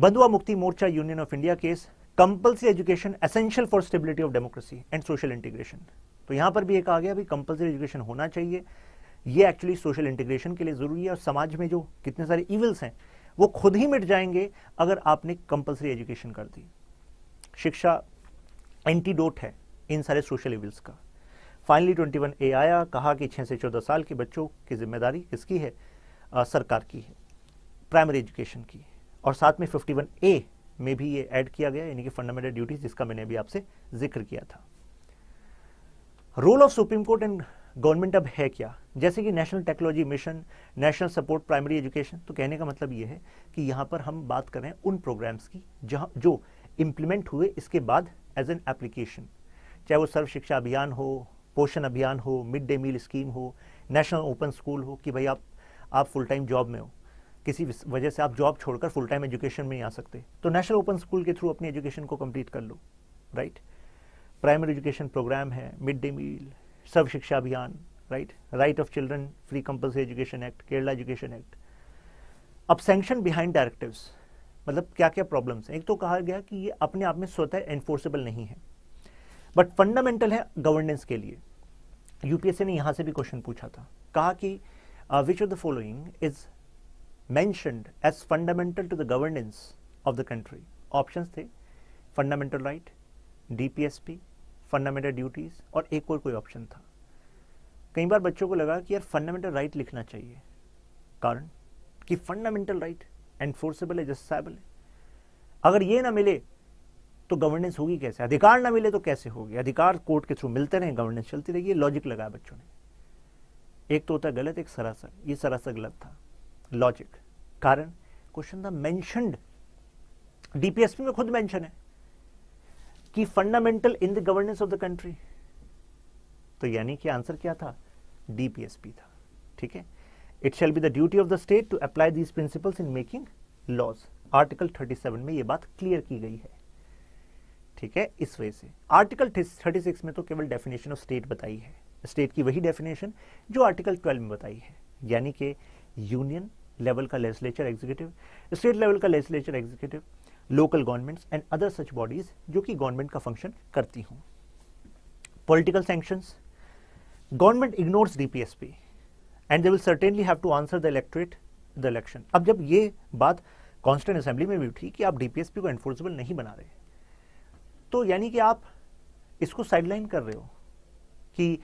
Bandhua Mukti Morcha Union of India case compulsory education essential for stability of democracy and social integration तो यहाँ पर भी एक आ गया कंपल्सरी एजुकेशन होना चाहिए ये एक्चुअली सोशल इंटीग्रेशन के लिए ज़रूरी है और समाज में जो कितने सारे इवल्स हैं वो खुद ही मिट जाएंगे अगर आपने कंपलसरी एजुकेशन कर दी शिक्षा एंटीडोट है इन सारे सोशल इविल्स का फाइनली 21 ए आया कहा कि छः से चौदह साल के बच्चों की जिम्मेदारी किसकी है आ, सरकार की है प्राइमरी एजुकेशन की और साथ में 51 ए में भी ये ऐड किया गया यानी कि फंडामेंटल ड्यूटीज जिसका मैंने अभी आपसे जिक्र किया था role of Supreme Court and government अब है क्या जैसे कि national technology mission national support primary education तो कहने का मतलब ये है कि यहाँ पर हम बात कर रहे हैं उन प्रोग्राम्स की जहाँ जो इम्प्लीमेंट हुए इसके बाद एज एन एप्लीकेशन चाहे वो सर्व शिक्षा अभियान हो पोषण अभियान हो मिड डे मील स्कीम हो नेशनल ओपन स्कूल हो कि भाई आप आप फुल टाइम जॉब में हो किसी वजह से आप जॉब छोड़कर फुल टाइम एजुकेशन में ही आ सकते तो नेशनल ओपन स्कूल के थ्रू अपनी एजुकेशन को कंप्लीट कर लो राइट प्राइमरी एजुकेशन प्रोग्राम है mid day meal Sarva Shiksha Abhiyan right right of children free compulsory education act Kerala education act अब सेंक्शन बिहाइंड डायरेक्टिव्स मतलब क्या क्या प्रॉब्लम्स हैं एक तो कहा गया कि ये अपने आप में स्वतः एनफोर्सेबल नहीं है बट फंडामेंटल है गवर्नेंस के लिए यूपीएससी ने यहां से भी क्वेश्चन पूछा था कहा कि which of the following is mentioned as fundamental to the governance of the country option थे fundamental right DPSP fundamental duties और एक और कोई ऑप्शन था कई बार बच्चों को लगा कि यार फंडामेंटल राइट right लिखना चाहिए कारण कि फंडामेंटल राइट एनफोर्सेबल है जस्टिसबल है अगर ये ना मिले तो गवर्नेंस होगी कैसे अधिकार ना मिले तो कैसे होगी अधिकार कोर्ट के थ्रू मिलते रहे गवर्नेंस चलती रहेगी लॉजिक लगाया बच्चों ने एक तो होता है गलत एक सरासर ये सरासर गलत था लॉजिक कारण क्वेश्चन था मैंशनड डीपीएसपी में खुद मेंशन है की fundamental in the governance of the country तो यानी कि आंसर क्या था डीपीएसपी था ठीक है it shall be the duty of the state to apply these principles in making laws article 37 में यह बात क्लियर की गई है ठीक है इस वजह से आर्टिकल 36 में तो केवल डेफिनेशन ऑफ स्टेट बताई है स्टेट की वही डेफिनेशन जो आर्टिकल 12 में बताई है यानी कि यूनियन लेवल का लेजिस्लेचर एग्जीक्यूटिव स्टेट लेवल का legislature executive local governments and other such bodies जो कि गवर्नमेंट का फंक्शन करती हूं political sanctions government ignores DPSP and they will certainly have to answer the electorate the election अब जब ये बात कॉन्स्टेंट असेंबली में भी उठी कि आप डीपीएसपी को एनफोर्सेबल नहीं बना रहे तो यानी कि आप इसको साइडलाइन कर रहे हो कि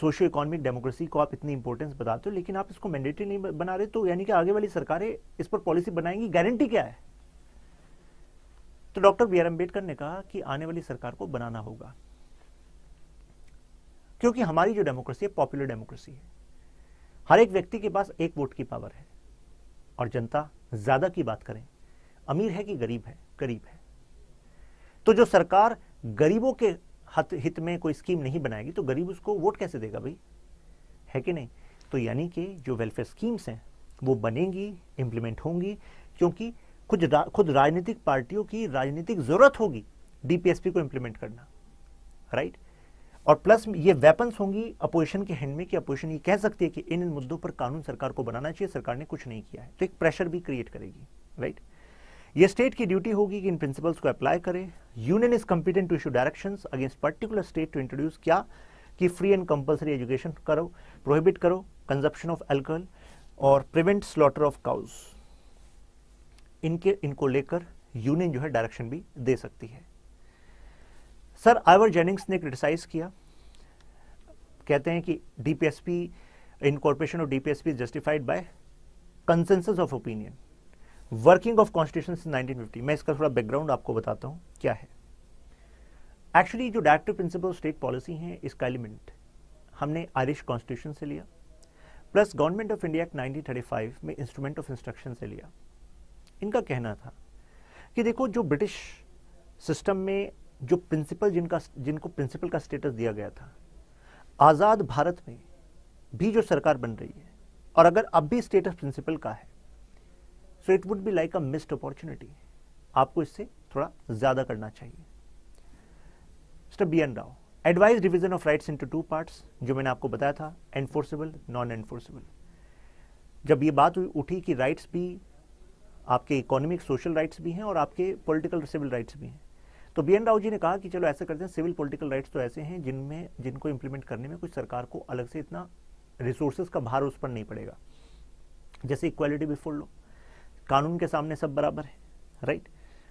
सोशियो इकोनॉमिक डेमोक्रेसी को आप इतनी इंपॉर्टेंस बताते हो लेकिन आप इसको मैंडेटरी नहीं बना रहे तो यानी कि आगे वाली सरकारें इस पर पॉलिसी बनाएंगी गारंटी क्या है तो डॉक्टर बी आर अम्बेडकर ने कहा कि आने वाली सरकार को बनाना होगा क्योंकि हमारी जो डेमोक्रेसी है पॉपुलर डेमोक्रेसी है हर एक व्यक्ति के पास एक वोट की पावर है और जनता ज्यादा की बात करें अमीर है कि गरीब है गरीब है तो जो सरकार गरीबों के हित में कोई स्कीम नहीं बनाएगी तो गरीब उसको वोट कैसे देगा भाई है कि नहीं तो यानी कि जो वेलफेयर स्कीम्स हैं वो बनेंगी इंप्लीमेंट होंगी क्योंकि खुद रा, खुद राजनीतिक पार्टियों की राजनीतिक जरूरत होगी डीपीएसपी को इंप्लीमेंट करना राइट और प्लस ये वेपन्स होंगी अपोजिशन के हैंड में कि अपोजिशन ये कह सकती है कि इन इन मुद्दों पर कानून सरकार को बनाना चाहिए सरकार ने कुछ नहीं किया है तो एक प्रेशर भी क्रिएट करेगी राइट ये स्टेट की ड्यूटी होगी कि इन प्रिंसिपल्स को अप्लाई करे union is competent to issue direction against particular state to introduce क्या कि फ्री एंड कंपल्सरी एजुकेशन करो प्रोहिबिट करो कंजप्शन ऑफ एल्कोहल और प्रिवेंट स्लॉटर ऑफ काउज़ इनके इनको लेकर यूनियन जो है डायरेक्शन भी दे सकती है सर आइवर जेनिंग्स ने क्रिटिसाइज किया कहते हैं कि DPSP incorporation of DPSP justified by consensus of opinion working of constitution nineteen fifty मैं इसका थोड़ा बैकग्राउंड आपको बताता हूं क्या है एक्चुअली जो डायरेक्टिव प्रिंसिपल स्टेट पॉलिसी है इसका एलिमेंट हमने आयरिश कॉन्स्टिट्यूशन से लिया plus Government of India Act 1935 में इंस्ट्रूमेंट ऑफ इंस्ट्रक्शन से लिया इनका कहना था कि देखो जो ब्रिटिश सिस्टम में जो प्रिंसिपल जिनका जिनको प्रिंसिपल का स्टेटस दिया गया था आज़ाद भारत में भी जो सरकार बन रही है और अगर अब भी स्टेटस प्रिंसिपल का है so it would be like a missed opportunity आपको इससे थोड़ा ज़्यादा करना चाहिए mister B N Rau advise division of rights into two parts जो मैंने आपको बताया था एनफोर्सेबल नॉन एनफोर्सेबल जब ये बात उठी कि राइट्स भी आपके इकोनॉमिक सोशल राइट्स भी हैं और आपके पॉलिटिकल सिविल राइट्स भी हैं तो बी एन राव जी ने कहा कि चलो ऐसा करते हैं सिविल पॉलिटिकल राइट्स तो ऐसे हैं जिनमें जिनको इम्प्लीमेंट करने में कुछ सरकार को अलग से इतना रिसोर्सेज का भार उस पर नहीं पड़ेगा जैसे इक्वालिटी बिफोर लो कानून के सामने सब बराबर है राइट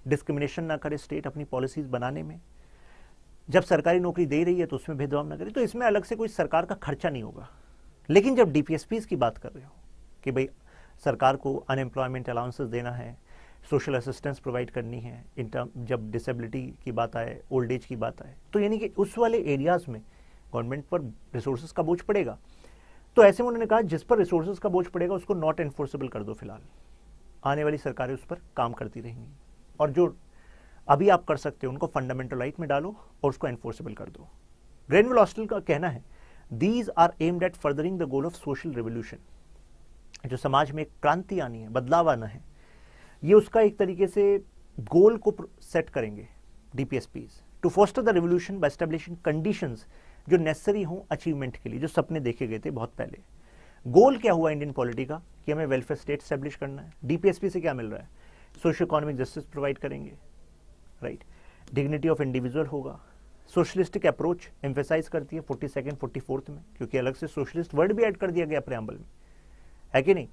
डिस्क्रिमिनेशन ना करे स्टेट अपनी पॉलिसीज बनाने में जब सरकारी नौकरी दे रही है तो उसमें भेदभाव ना करे तो इसमें अलग से कोई सरकार का खर्चा नहीं होगा लेकिन जब डीपीएसपीज की बात कर रहे हो कि भाई सरकार को अनएम्प्लॉयमेंट अलाउंसेस देना है सोशल असिस्टेंस प्रोवाइड करनी है इन टर्म जब डिसेबिलिटी की बात आए ओल्ड एज की बात आए तो यानी कि उस वाले एरियाज़ में गवर्नमेंट पर रिसोर्स का बोझ पड़ेगा तो ऐसे में उन्होंने कहा जिस पर रिसोर्स का बोझ पड़ेगा उसको नॉट एनफोर्सेबल कर दो फिलहाल आने वाली सरकारें उस पर काम करती रहेंगी और जो अभी आप कर सकते हो उनको फंडामेंटल राइट में डालो और उसको एनफोर्सेबल कर दो ग्रेनविल हॉस्टल का कहना है these are aimed at furthering the goal of social revolution जो समाज में क्रांति आनी है बदलाव आना है ये उसका एक तरीके से गोल को सेट करेंगे DPSP to foster the revolution by establishing condition जो नेसेसरी हों अचीवमेंट के लिए जो सपने देखे गए थे बहुत पहले गोल क्या हुआ इंडियन पॉलिटी का कि हमें वेलफेयर स्टेट स्टैब्लिश करना है डीपीएसपी से क्या मिल रहा है सोशल इकोनॉमिक जस्टिस प्रोवाइड करेंगे राइट डिग्निटी ऑफ इंडिविजुअल होगा सोशलिस्टिक अप्रोच एम्फेसाइज करती है फोर्टी सेकेंड फोर्टी फोर्थ में क्योंकि अलग से सोशलिस्ट वर्ड भी ऐड कर दिया गया प्रयाम्बल में है कि नहीं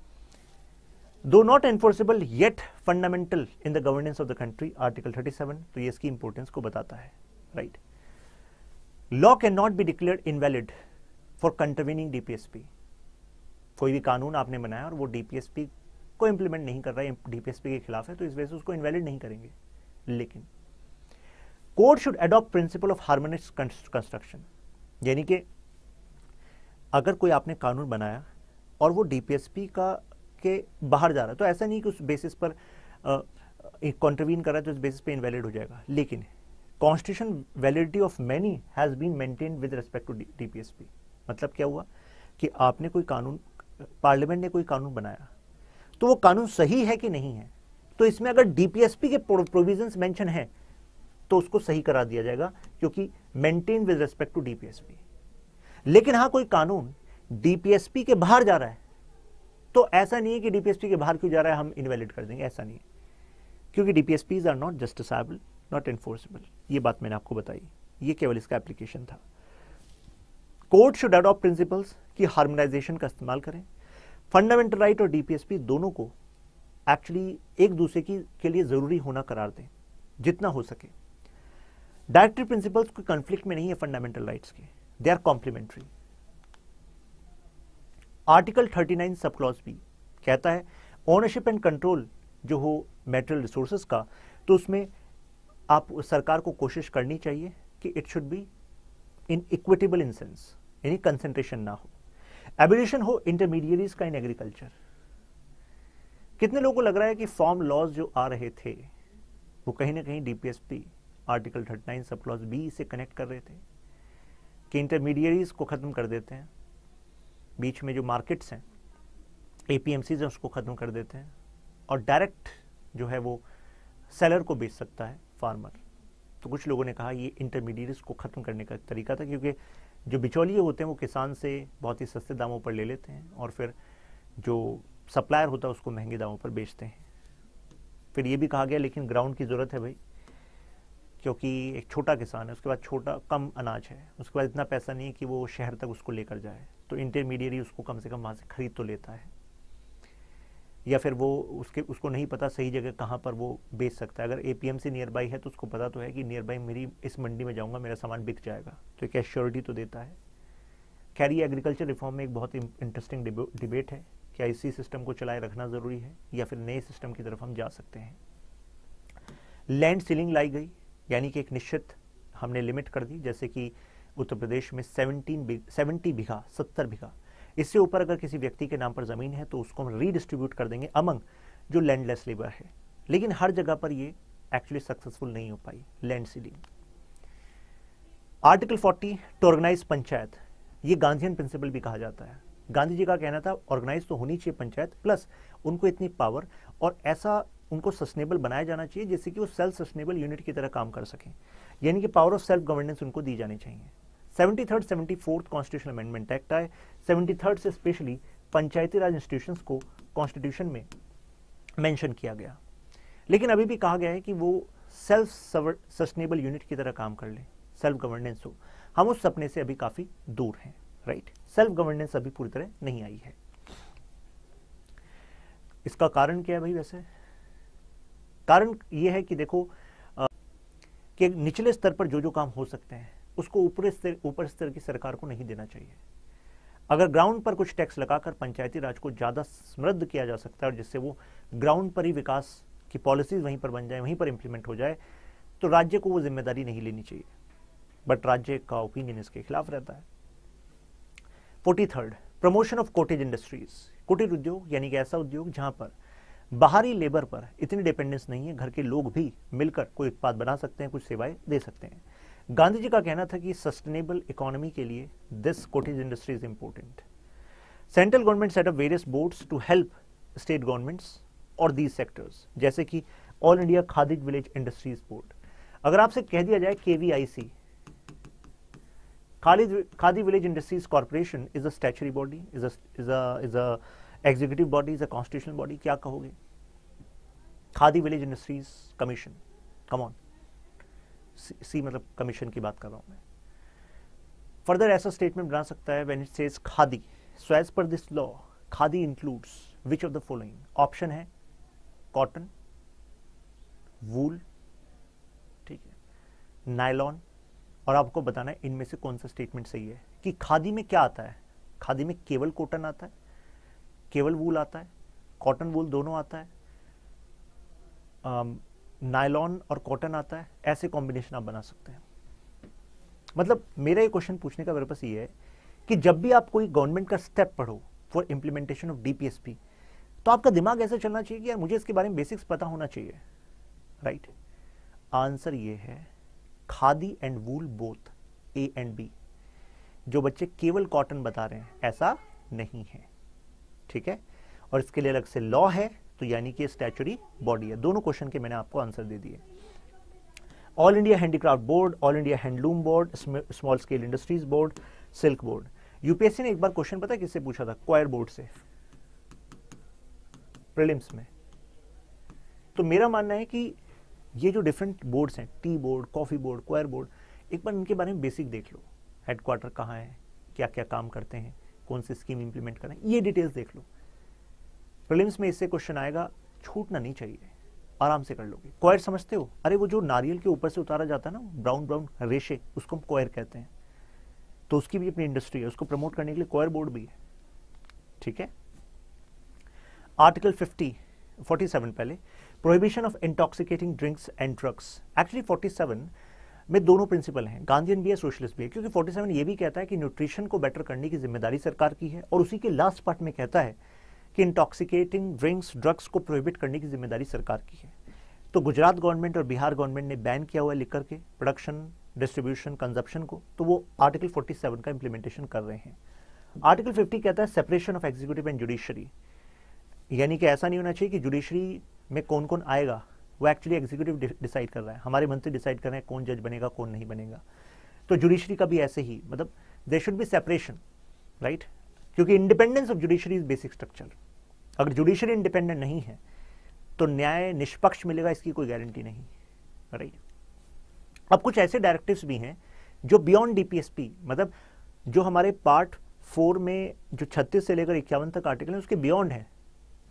though not enforceable yet fundamental in the governance of the country article 37 तो ये इसकी इंपोर्टेंस को बताता है right law can not be declare invalid for contravening DPSP कोई भी कानून आपने बनाया और वो डीपीएसपी को इंप्लीमेंट नहीं कर रहा है डीपीएसपी के खिलाफ है तो इस वजह से उसको इनवैलिड नहीं करेंगे लेकिन court should adopt principle of harmonious construction यानी कि अगर कोई आपने कानून बनाया और वो डीपीएसपी का के बाहर जा रहा है तो ऐसा नहीं कि उस बेसिस पर कॉन्ट्रवीन कर रहा है तो उस बेसिस पे इनवैलिड हो जाएगा लेकिन constitution validity of many has been maintain with respect to DPSP मतलब क्या हुआ कि आपने कोई कानून पार्लियामेंट ने कोई कानून बनाया तो वो कानून सही है कि नहीं है तो इसमें अगर डीपीएसपी के प्रोविजन मेंशन है तो उसको सही करा दिया जाएगा क्योंकि maintain with respect to DPSP लेकिन हाँ कोई कानून डीपीएसपी के बाहर जा रहा है तो ऐसा नहीं है कि डीपीएसपी के बाहर क्यों जा रहा है हम इनवैलिड कर देंगे ऐसा नहीं है क्योंकि DPSP are not justiciable not enforceable ये बात मैंने आपको बताई ये केवल इसका एप्लीकेशन था कोर्ट शुड अडॉप्ट प्रिंसिपल्स की हार्मोनाइजेशन का इस्तेमाल करें फंडामेंटल राइट और डीपीएसपी दोनों को एक्चुअली एक दूसरे की के लिए ज़रूरी होना करार दें जितना हो सके डायरेक्टरी प्रिंसिपल्स कोई कॉन्फ्लिक्ट में नहीं है फंडामेंटल राइट्स के they are complementary article 39 sub clause भी कहता है ओनरशिप एंड कंट्रोल जो हो मेटेरियल रिसोर्सेज का तो उसमें आप सरकार को कोशिश करनी चाहिए कि it should be in equitable in sense यानी कंसेंट्रेशन ना हो एबिनेशन हो इंटरमीडिएरीज का इन एग्रीकल्चर कितने लोगों को लग रहा है कि फॉर्म लॉज जो आ रहे थे वो कहीं ना कहीं डीपीएसपी आर्टिकल 39 सब क्लॉज बी से कनेक्ट कर रहे थे कि इंटरमीडिएरीज को ख़त्म कर देते हैं बीच में जो मार्केट्स हैं ए पी एम सीज हैं उसको ख़त्म कर देते हैं और डायरेक्ट जो है वो सेलर को बेच सकता है फार्मर तो कुछ लोगों ने कहा ये इंटरमीडिएट्स को ख़त्म करने का तरीका था क्योंकि जो बिचौलिए होते हैं वो किसान से बहुत ही सस्ते दामों पर ले लेते हैं और फिर जो सप्लायर होता है उसको महंगे दामों पर बेचते हैं फिर ये भी कहा गया लेकिन ग्राउंड की ज़रूरत है भाई क्योंकि एक छोटा किसान है उसके बाद छोटा कम अनाज है उसके बाद इतना पैसा नहीं है कि वो शहर तक उसको लेकर जाए तो इंटरमीडिएट उसको कम से कम वहाँ से ख़रीद तो लेता है या फिर वो उसके उसको नहीं पता सही जगह कहाँ पर वो बेच सकता है अगर A P M C nearby है तो उसको पता तो है कि नियर बाई मेरी इस मंडी में जाऊँगा मेरा सामान बिक जाएगा तो एक एश्योरिटी तो देता है खैर ये एग्रीकल्चर रिफॉर्म में एक बहुत इंटरेस्टिंग डिबेट है क्या इसी सिस्टम को चलाए रखना ज़रूरी है या फिर नए सिस्टम की तरफ हम जा सकते हैं लैंड सीलिंग लाई गई यानी कि एक निश्चित हमने लिमिट कर दी जैसे कि उत्तर प्रदेश में सेवनटीन सेवेंटी बीघा सत्तर बीघा इससे ऊपर अगर किसी व्यक्ति के नाम पर ज़मीन है तो उसको हम रीडिस्ट्रीब्यूट कर देंगे अमंग जो लैंडलेस लेबर है लेकिन हर जगह पर ये एक्चुअली सक्सेसफुल नहीं हो पाई land ceiling article 40 to organise panchayat ये गांधीन प्रिंसिपल भी कहा जाता है गांधी जी का कहना था ऑर्गेनाइज तो होनी चाहिए पंचायत प्लस उनको इतनी पावर और ऐसा उनको सस्टेनेबल बनाया जाना चाहिए जिससे कि वो सेल्फ सस्टेनेबल यूनिट की तरह काम कर सकें यानी कि पावर ऑफ सेल्फ गवर्नेंस उनको दी जानी चाहिए seventy third seventy fourth constitution amendment act आए सेवेंटी थर्ड से स्पेशली पंचायती राज इंस्टीट्यूशंस को कॉन्स्टिट्यूशन में मेंशन किया गया लेकिन अभी भी कहा गया है कि वो सेल्फ सस्टेनेबल यूनिट की तरह काम कर लें सेल्फ गवर्नेंस हो हम उस सपने से अभी काफ़ी दूर हैं राइट सेल्फ गवर्नेंस अभी पूरी तरह नहीं आई है इसका कारण क्या है भाई वैसे कारण ये है कि देखो आ, कि निचले स्तर पर जो जो काम हो सकते हैं उसको ऊपर स्तर ऊपर स्तर की सरकार को नहीं देना चाहिए अगर ग्राउंड पर कुछ टैक्स लगाकर पंचायती राज को ज़्यादा समृद्ध किया जा सकता है और जिससे वो ग्राउंड पर ही विकास की पॉलिसीज वहीं पर बन जाए वहीं पर इम्प्लीमेंट हो जाए तो राज्य को वो जिम्मेदारी नहीं लेनी चाहिए बट राज्य का ओपिनियन इसके खिलाफ रहता है forty third promotion of cottage industries cottage उद्योग यानी कि ऐसा उद्योग जहां पर बाहरी लेबर पर इतनी डिपेंडेंस नहीं है घर के लोग भी मिलकर कोई उत्पाद बना सकते हैं कुछ सेवाएं दे सकते हैं गांधी जी का कहना था कि सस्टेनेबल इकोनॉमी के लिए this cottage industry is important central government set up various boards to help state governments और दीज सेक्टर्स जैसे कि all India Khadi village industries board अगर आपसे कह दिया जाए K V I C Khadi village industries corporation is a statutory body is is a executive body is a constitutional body क्या कहोगे Khadi village industries commission come on see मतलब कमीशन की बात कर रहा हूं मैं फर्दर ऐसा स्टेटमेंट बना सकता है when it says khadi so as per this law khadi includes which of the following option है कॉटन वूल ठीक है नायलॉन और आपको बताना है इनमें से कौन सा स्टेटमेंट सही है कि खादी में क्या आता है खादी में केवल कॉटन आता है केवल वूल आता है कॉटन वूल दोनों आता है um, नायलॉन और कॉटन आता है ऐसे कॉम्बिनेशन आप बना सकते हैं मतलब मेरा ये क्वेश्चन पूछने का पर्पस ये है कि जब भी आप कोई गवर्नमेंट का स्टेप पढ़ो फॉर इम्प्लीमेंटेशन ऑफ डीपीएसपी तो आपका दिमाग ऐसा चलना चाहिए कि यार मुझे इसके बारे में बेसिक्स पता होना चाहिए राइट right? आंसर ये है khadi and wool both A and B जो बच्चे केवल कॉटन बता रहे हैं ऐसा नहीं है ठीक है और इसके लिए अलग से लॉ है तो यानी कि स्टैचुरी बॉडी है दोनों क्वेश्चन के मैंने आपको आंसर दे दिए all India handicraft board all India handloom board small scale industries board silk board UPSC ने एक बार क्वेश्चन पता किससे पूछा था क्वायर बोर्ड से प्रिलिम्स में तो मेरा मानना है कि ये जो डिफरेंट बोर्ड्स हैं tea board coffee board coir board एक बार इनके बारे में बेसिक देख लो हेडक्वार्टर कहाँ है क्या क्या काम करते हैं कौन सी स्कीम इंप्लीमेंट करें ये डिटेल्स देख लो प्रिलिम्स में इससे क्वेश्चन आएगा छूटना नहीं चाहिए आराम से कर लोगे क्वायर समझते हो अरे वो जो नारियल के ऊपर से उतारा जाता है ना ब्राउन ब्राउन रेशे उसको हम क्वायर कहते हैं तो उसकी भी अपनी इंडस्ट्री है उसको प्रमोट करने के लिए क्वायर बोर्ड भी है ठीक है आर्टिकल 50 47 पहले prohibition of intoxicating drinks and drugs actually 47 में दोनों प्रिंसिपल हैं गांधीन भी है सोशलिस्ट भी है क्योंकि 47 ये भी कहता है कि न्यूट्रिशन को बेटर करने की जिम्मेदारी सरकार की है और उसी के लास्ट पार्ट में कहता है कि इंटॉक्सिकेटिंग ड्रिंक्स ड्रग्स को प्रोहिबिट करने की जिम्मेदारी सरकार की है तो गुजरात गवर्नमेंट और बिहार गवर्नमेंट ने बैन किया हुआ लिकर के प्रोडक्शन डिस्ट्रीब्यूशन कंजप्शन को तो वो आर्टिकल 47 का इम्प्लीमेंटेशन कर रहे हैं आर्टिकल 50 कहता है separation of executive and judiciary यानी कि ऐसा नहीं होना चाहिए कि जुडिशरी में कौन कौन आएगा वो एक्चुअली एग्जीक्यूटिव डिसाइड कर रहा है हमारे मंत्री डिसाइड कर रहे हैं कौन जज बनेगा कौन नहीं बनेगा तो जुडिशरी का भी ऐसे ही मतलब they should be separation right क्योंकि independence of judiciary is basic structure अगर जुडिशरी इंडिपेंडेंट नहीं है तो न्याय निष्पक्ष मिलेगा इसकी कोई गारंटी नहीं राइट अब कुछ ऐसे डायरेक्टिव्स भी हैं जो बियॉन्ड डीपीएसपी मतलब जो हमारे पार्ट फोर में जो छत्तीस से लेकर इक्यावन तक आर्टिकल है उसके बियॉन्ड है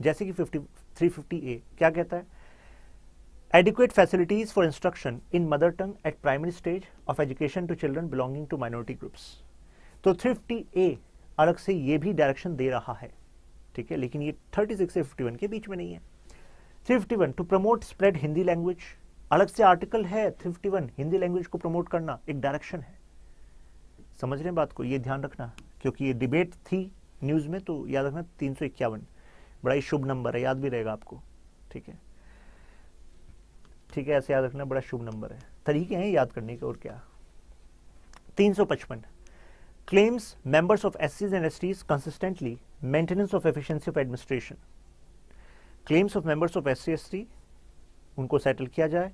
जैसे कि फिफ्टी थ्री फिफ्टी ए क्या कहता है adequate facilities for instruction in mother tongue at primary stage of education to children belonging to minority groups तो थ्री ए अलग से ये भी डायरेक्शन दे रहा है ठीक है लेकिन ये 36 से 51 के बीच में नहीं है 51 to promote spread Hindi language अलग से आर्टिकल है 51 हिंदी लैंग्वेज को प्रमोट करना एक डायरेक्शन है समझ रहे बात को ये ध्यान रखना क्योंकि ये डिबेट थी न्यूज़ में तो याद रखना तीन बड़ा ही शुभ नंबर है याद भी रहेगा आपको ठीक है ठीक है ऐसे याद रखना बड़ा शुभ नंबर है तरीके हैं याद करने के और क्या 355 claims members of SCs and STs consistently maintenance of efficiency of administration. Claims of members of SCST, unko settle kiya jaye,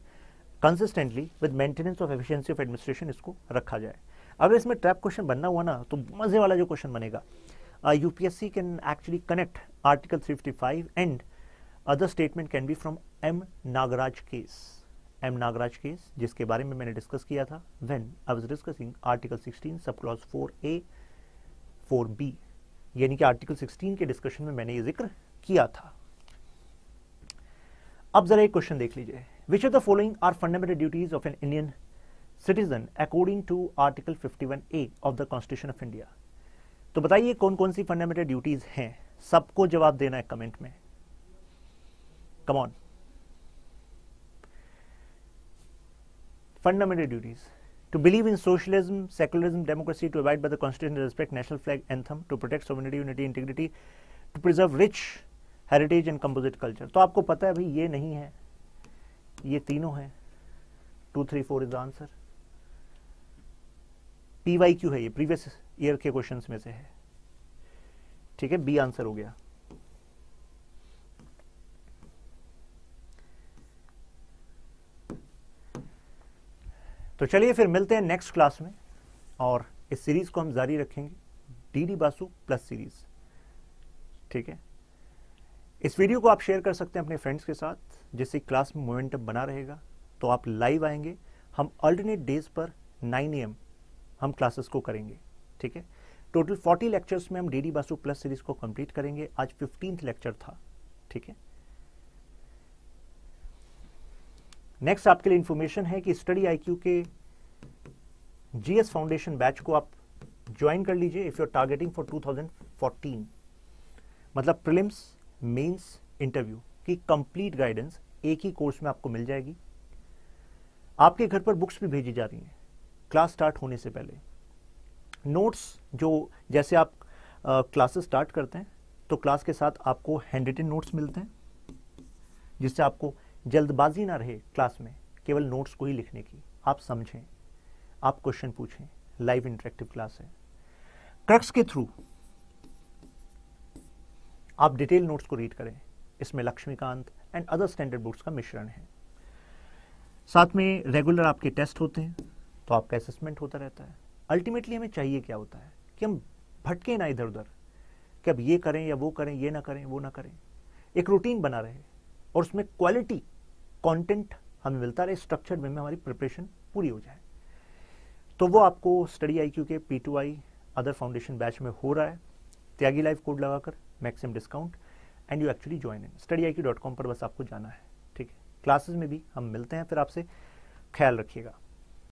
consistently with maintenance of efficiency of administration isko rakha jaye. अगर इसमें trap question बनना हुआ ना, तो मजे वाला जो question बनेगा. UPSC uh, can actually connect Article 355 and other statement can be from M. Nagaraj case. M Nagaraj case जिसके बारे में मैंने डिस्कस किया था when I was discussing article sixteen sub clause four A four B यानी कि article sixteen के discussion में मैंने ये जिक्र किया था अब जरा एक क्वेश्चन देख लीजिए which are the following are fundamental duties of an Indian citizen according to article fifty one A of the constitution of India तो बताइए कौन कौन सी फंडामेंटल ड्यूटीज हैं सबको जवाब देना है कमेंट में come on fundamental duties to believe in socialism, secularism, democracy, to abide by the constitution, to respect national flag, anthem, to protect sovereignty, unity, integrity, to preserve rich heritage and composite culture. तो आपको पता है भाई ये नहीं है ये तीनों है two three four is answer P Y Q है ये प्रीवियस ईयर के क्वेश्चन में से है ठीक है बी आंसर हो गया तो चलिए फिर मिलते हैं नेक्स्ट क्लास में और इस सीरीज़ को हम जारी रखेंगे D D Basu plus series ठीक है इस वीडियो को आप शेयर कर सकते हैं अपने फ्रेंड्स के साथ जिससे क्लास में मोमेंटम बना रहेगा तो आप लाइव आएंगे हम अल्टरनेट डेज पर 9 एम हम क्लासेस को करेंगे ठीक है टोटल 40 लेक्चर्स में हम D D Basu plus series को कंप्लीट करेंगे आज फिफ्टींथ लेक्चर था ठीक है नेक्स्ट आपके लिए इंफॉर्मेशन है कि स्टडी आईक्यू के जीएस फाउंडेशन बैच को आप ज्वाइन कर लीजिए if you are targeting for 2014 मतलब प्रिलिम्स मेंस इंटरव्यू की कंप्लीट गाइडेंस एक ही कोर्स में आपको मिल जाएगी आपके घर पर बुक्स भी भेजी जा रही हैं क्लास स्टार्ट होने से पहले नोट्स जो जैसे आप क्लासेस स्टार्ट करते हैं तो क्लास के साथ आपको हैंड रिटन नोट्स मिलते हैं जिससे आपको जल्दबाजी ना रहे क्लास में केवल नोट्स को ही लिखने की आप समझें आप क्वेश्चन पूछें लाइव इंटरेक्टिव क्लास है क्रक्स के थ्रू आप डिटेल नोट्स को रीड करें इसमें Laxmikanth and other standard books का मिश्रण है साथ में रेगुलर आपके टेस्ट होते हैं तो आपका असेसमेंट होता रहता है अल्टीमेटली हमें चाहिए क्या होता है कि हम भटके ना इधर उधर कि अब ये करें या वो करें ये ना करें वो ना करें एक रूटीन बना रहे और उसमें क्वालिटी कंटेंट हमें मिलता रहे स्ट्रक्चर में हमारी प्रिपरेशन पूरी हो जाए तो वो आपको स्टडी आई के पी टू आई अदर फाउंडेशन बैच में हो रहा है त्यागी लाइफ कोड लगाकर maximum discount and you actually join in study I पर बस आपको जाना है ठीक है क्लासेस में भी हम मिलते हैं फिर आपसे ख्याल रखिएगा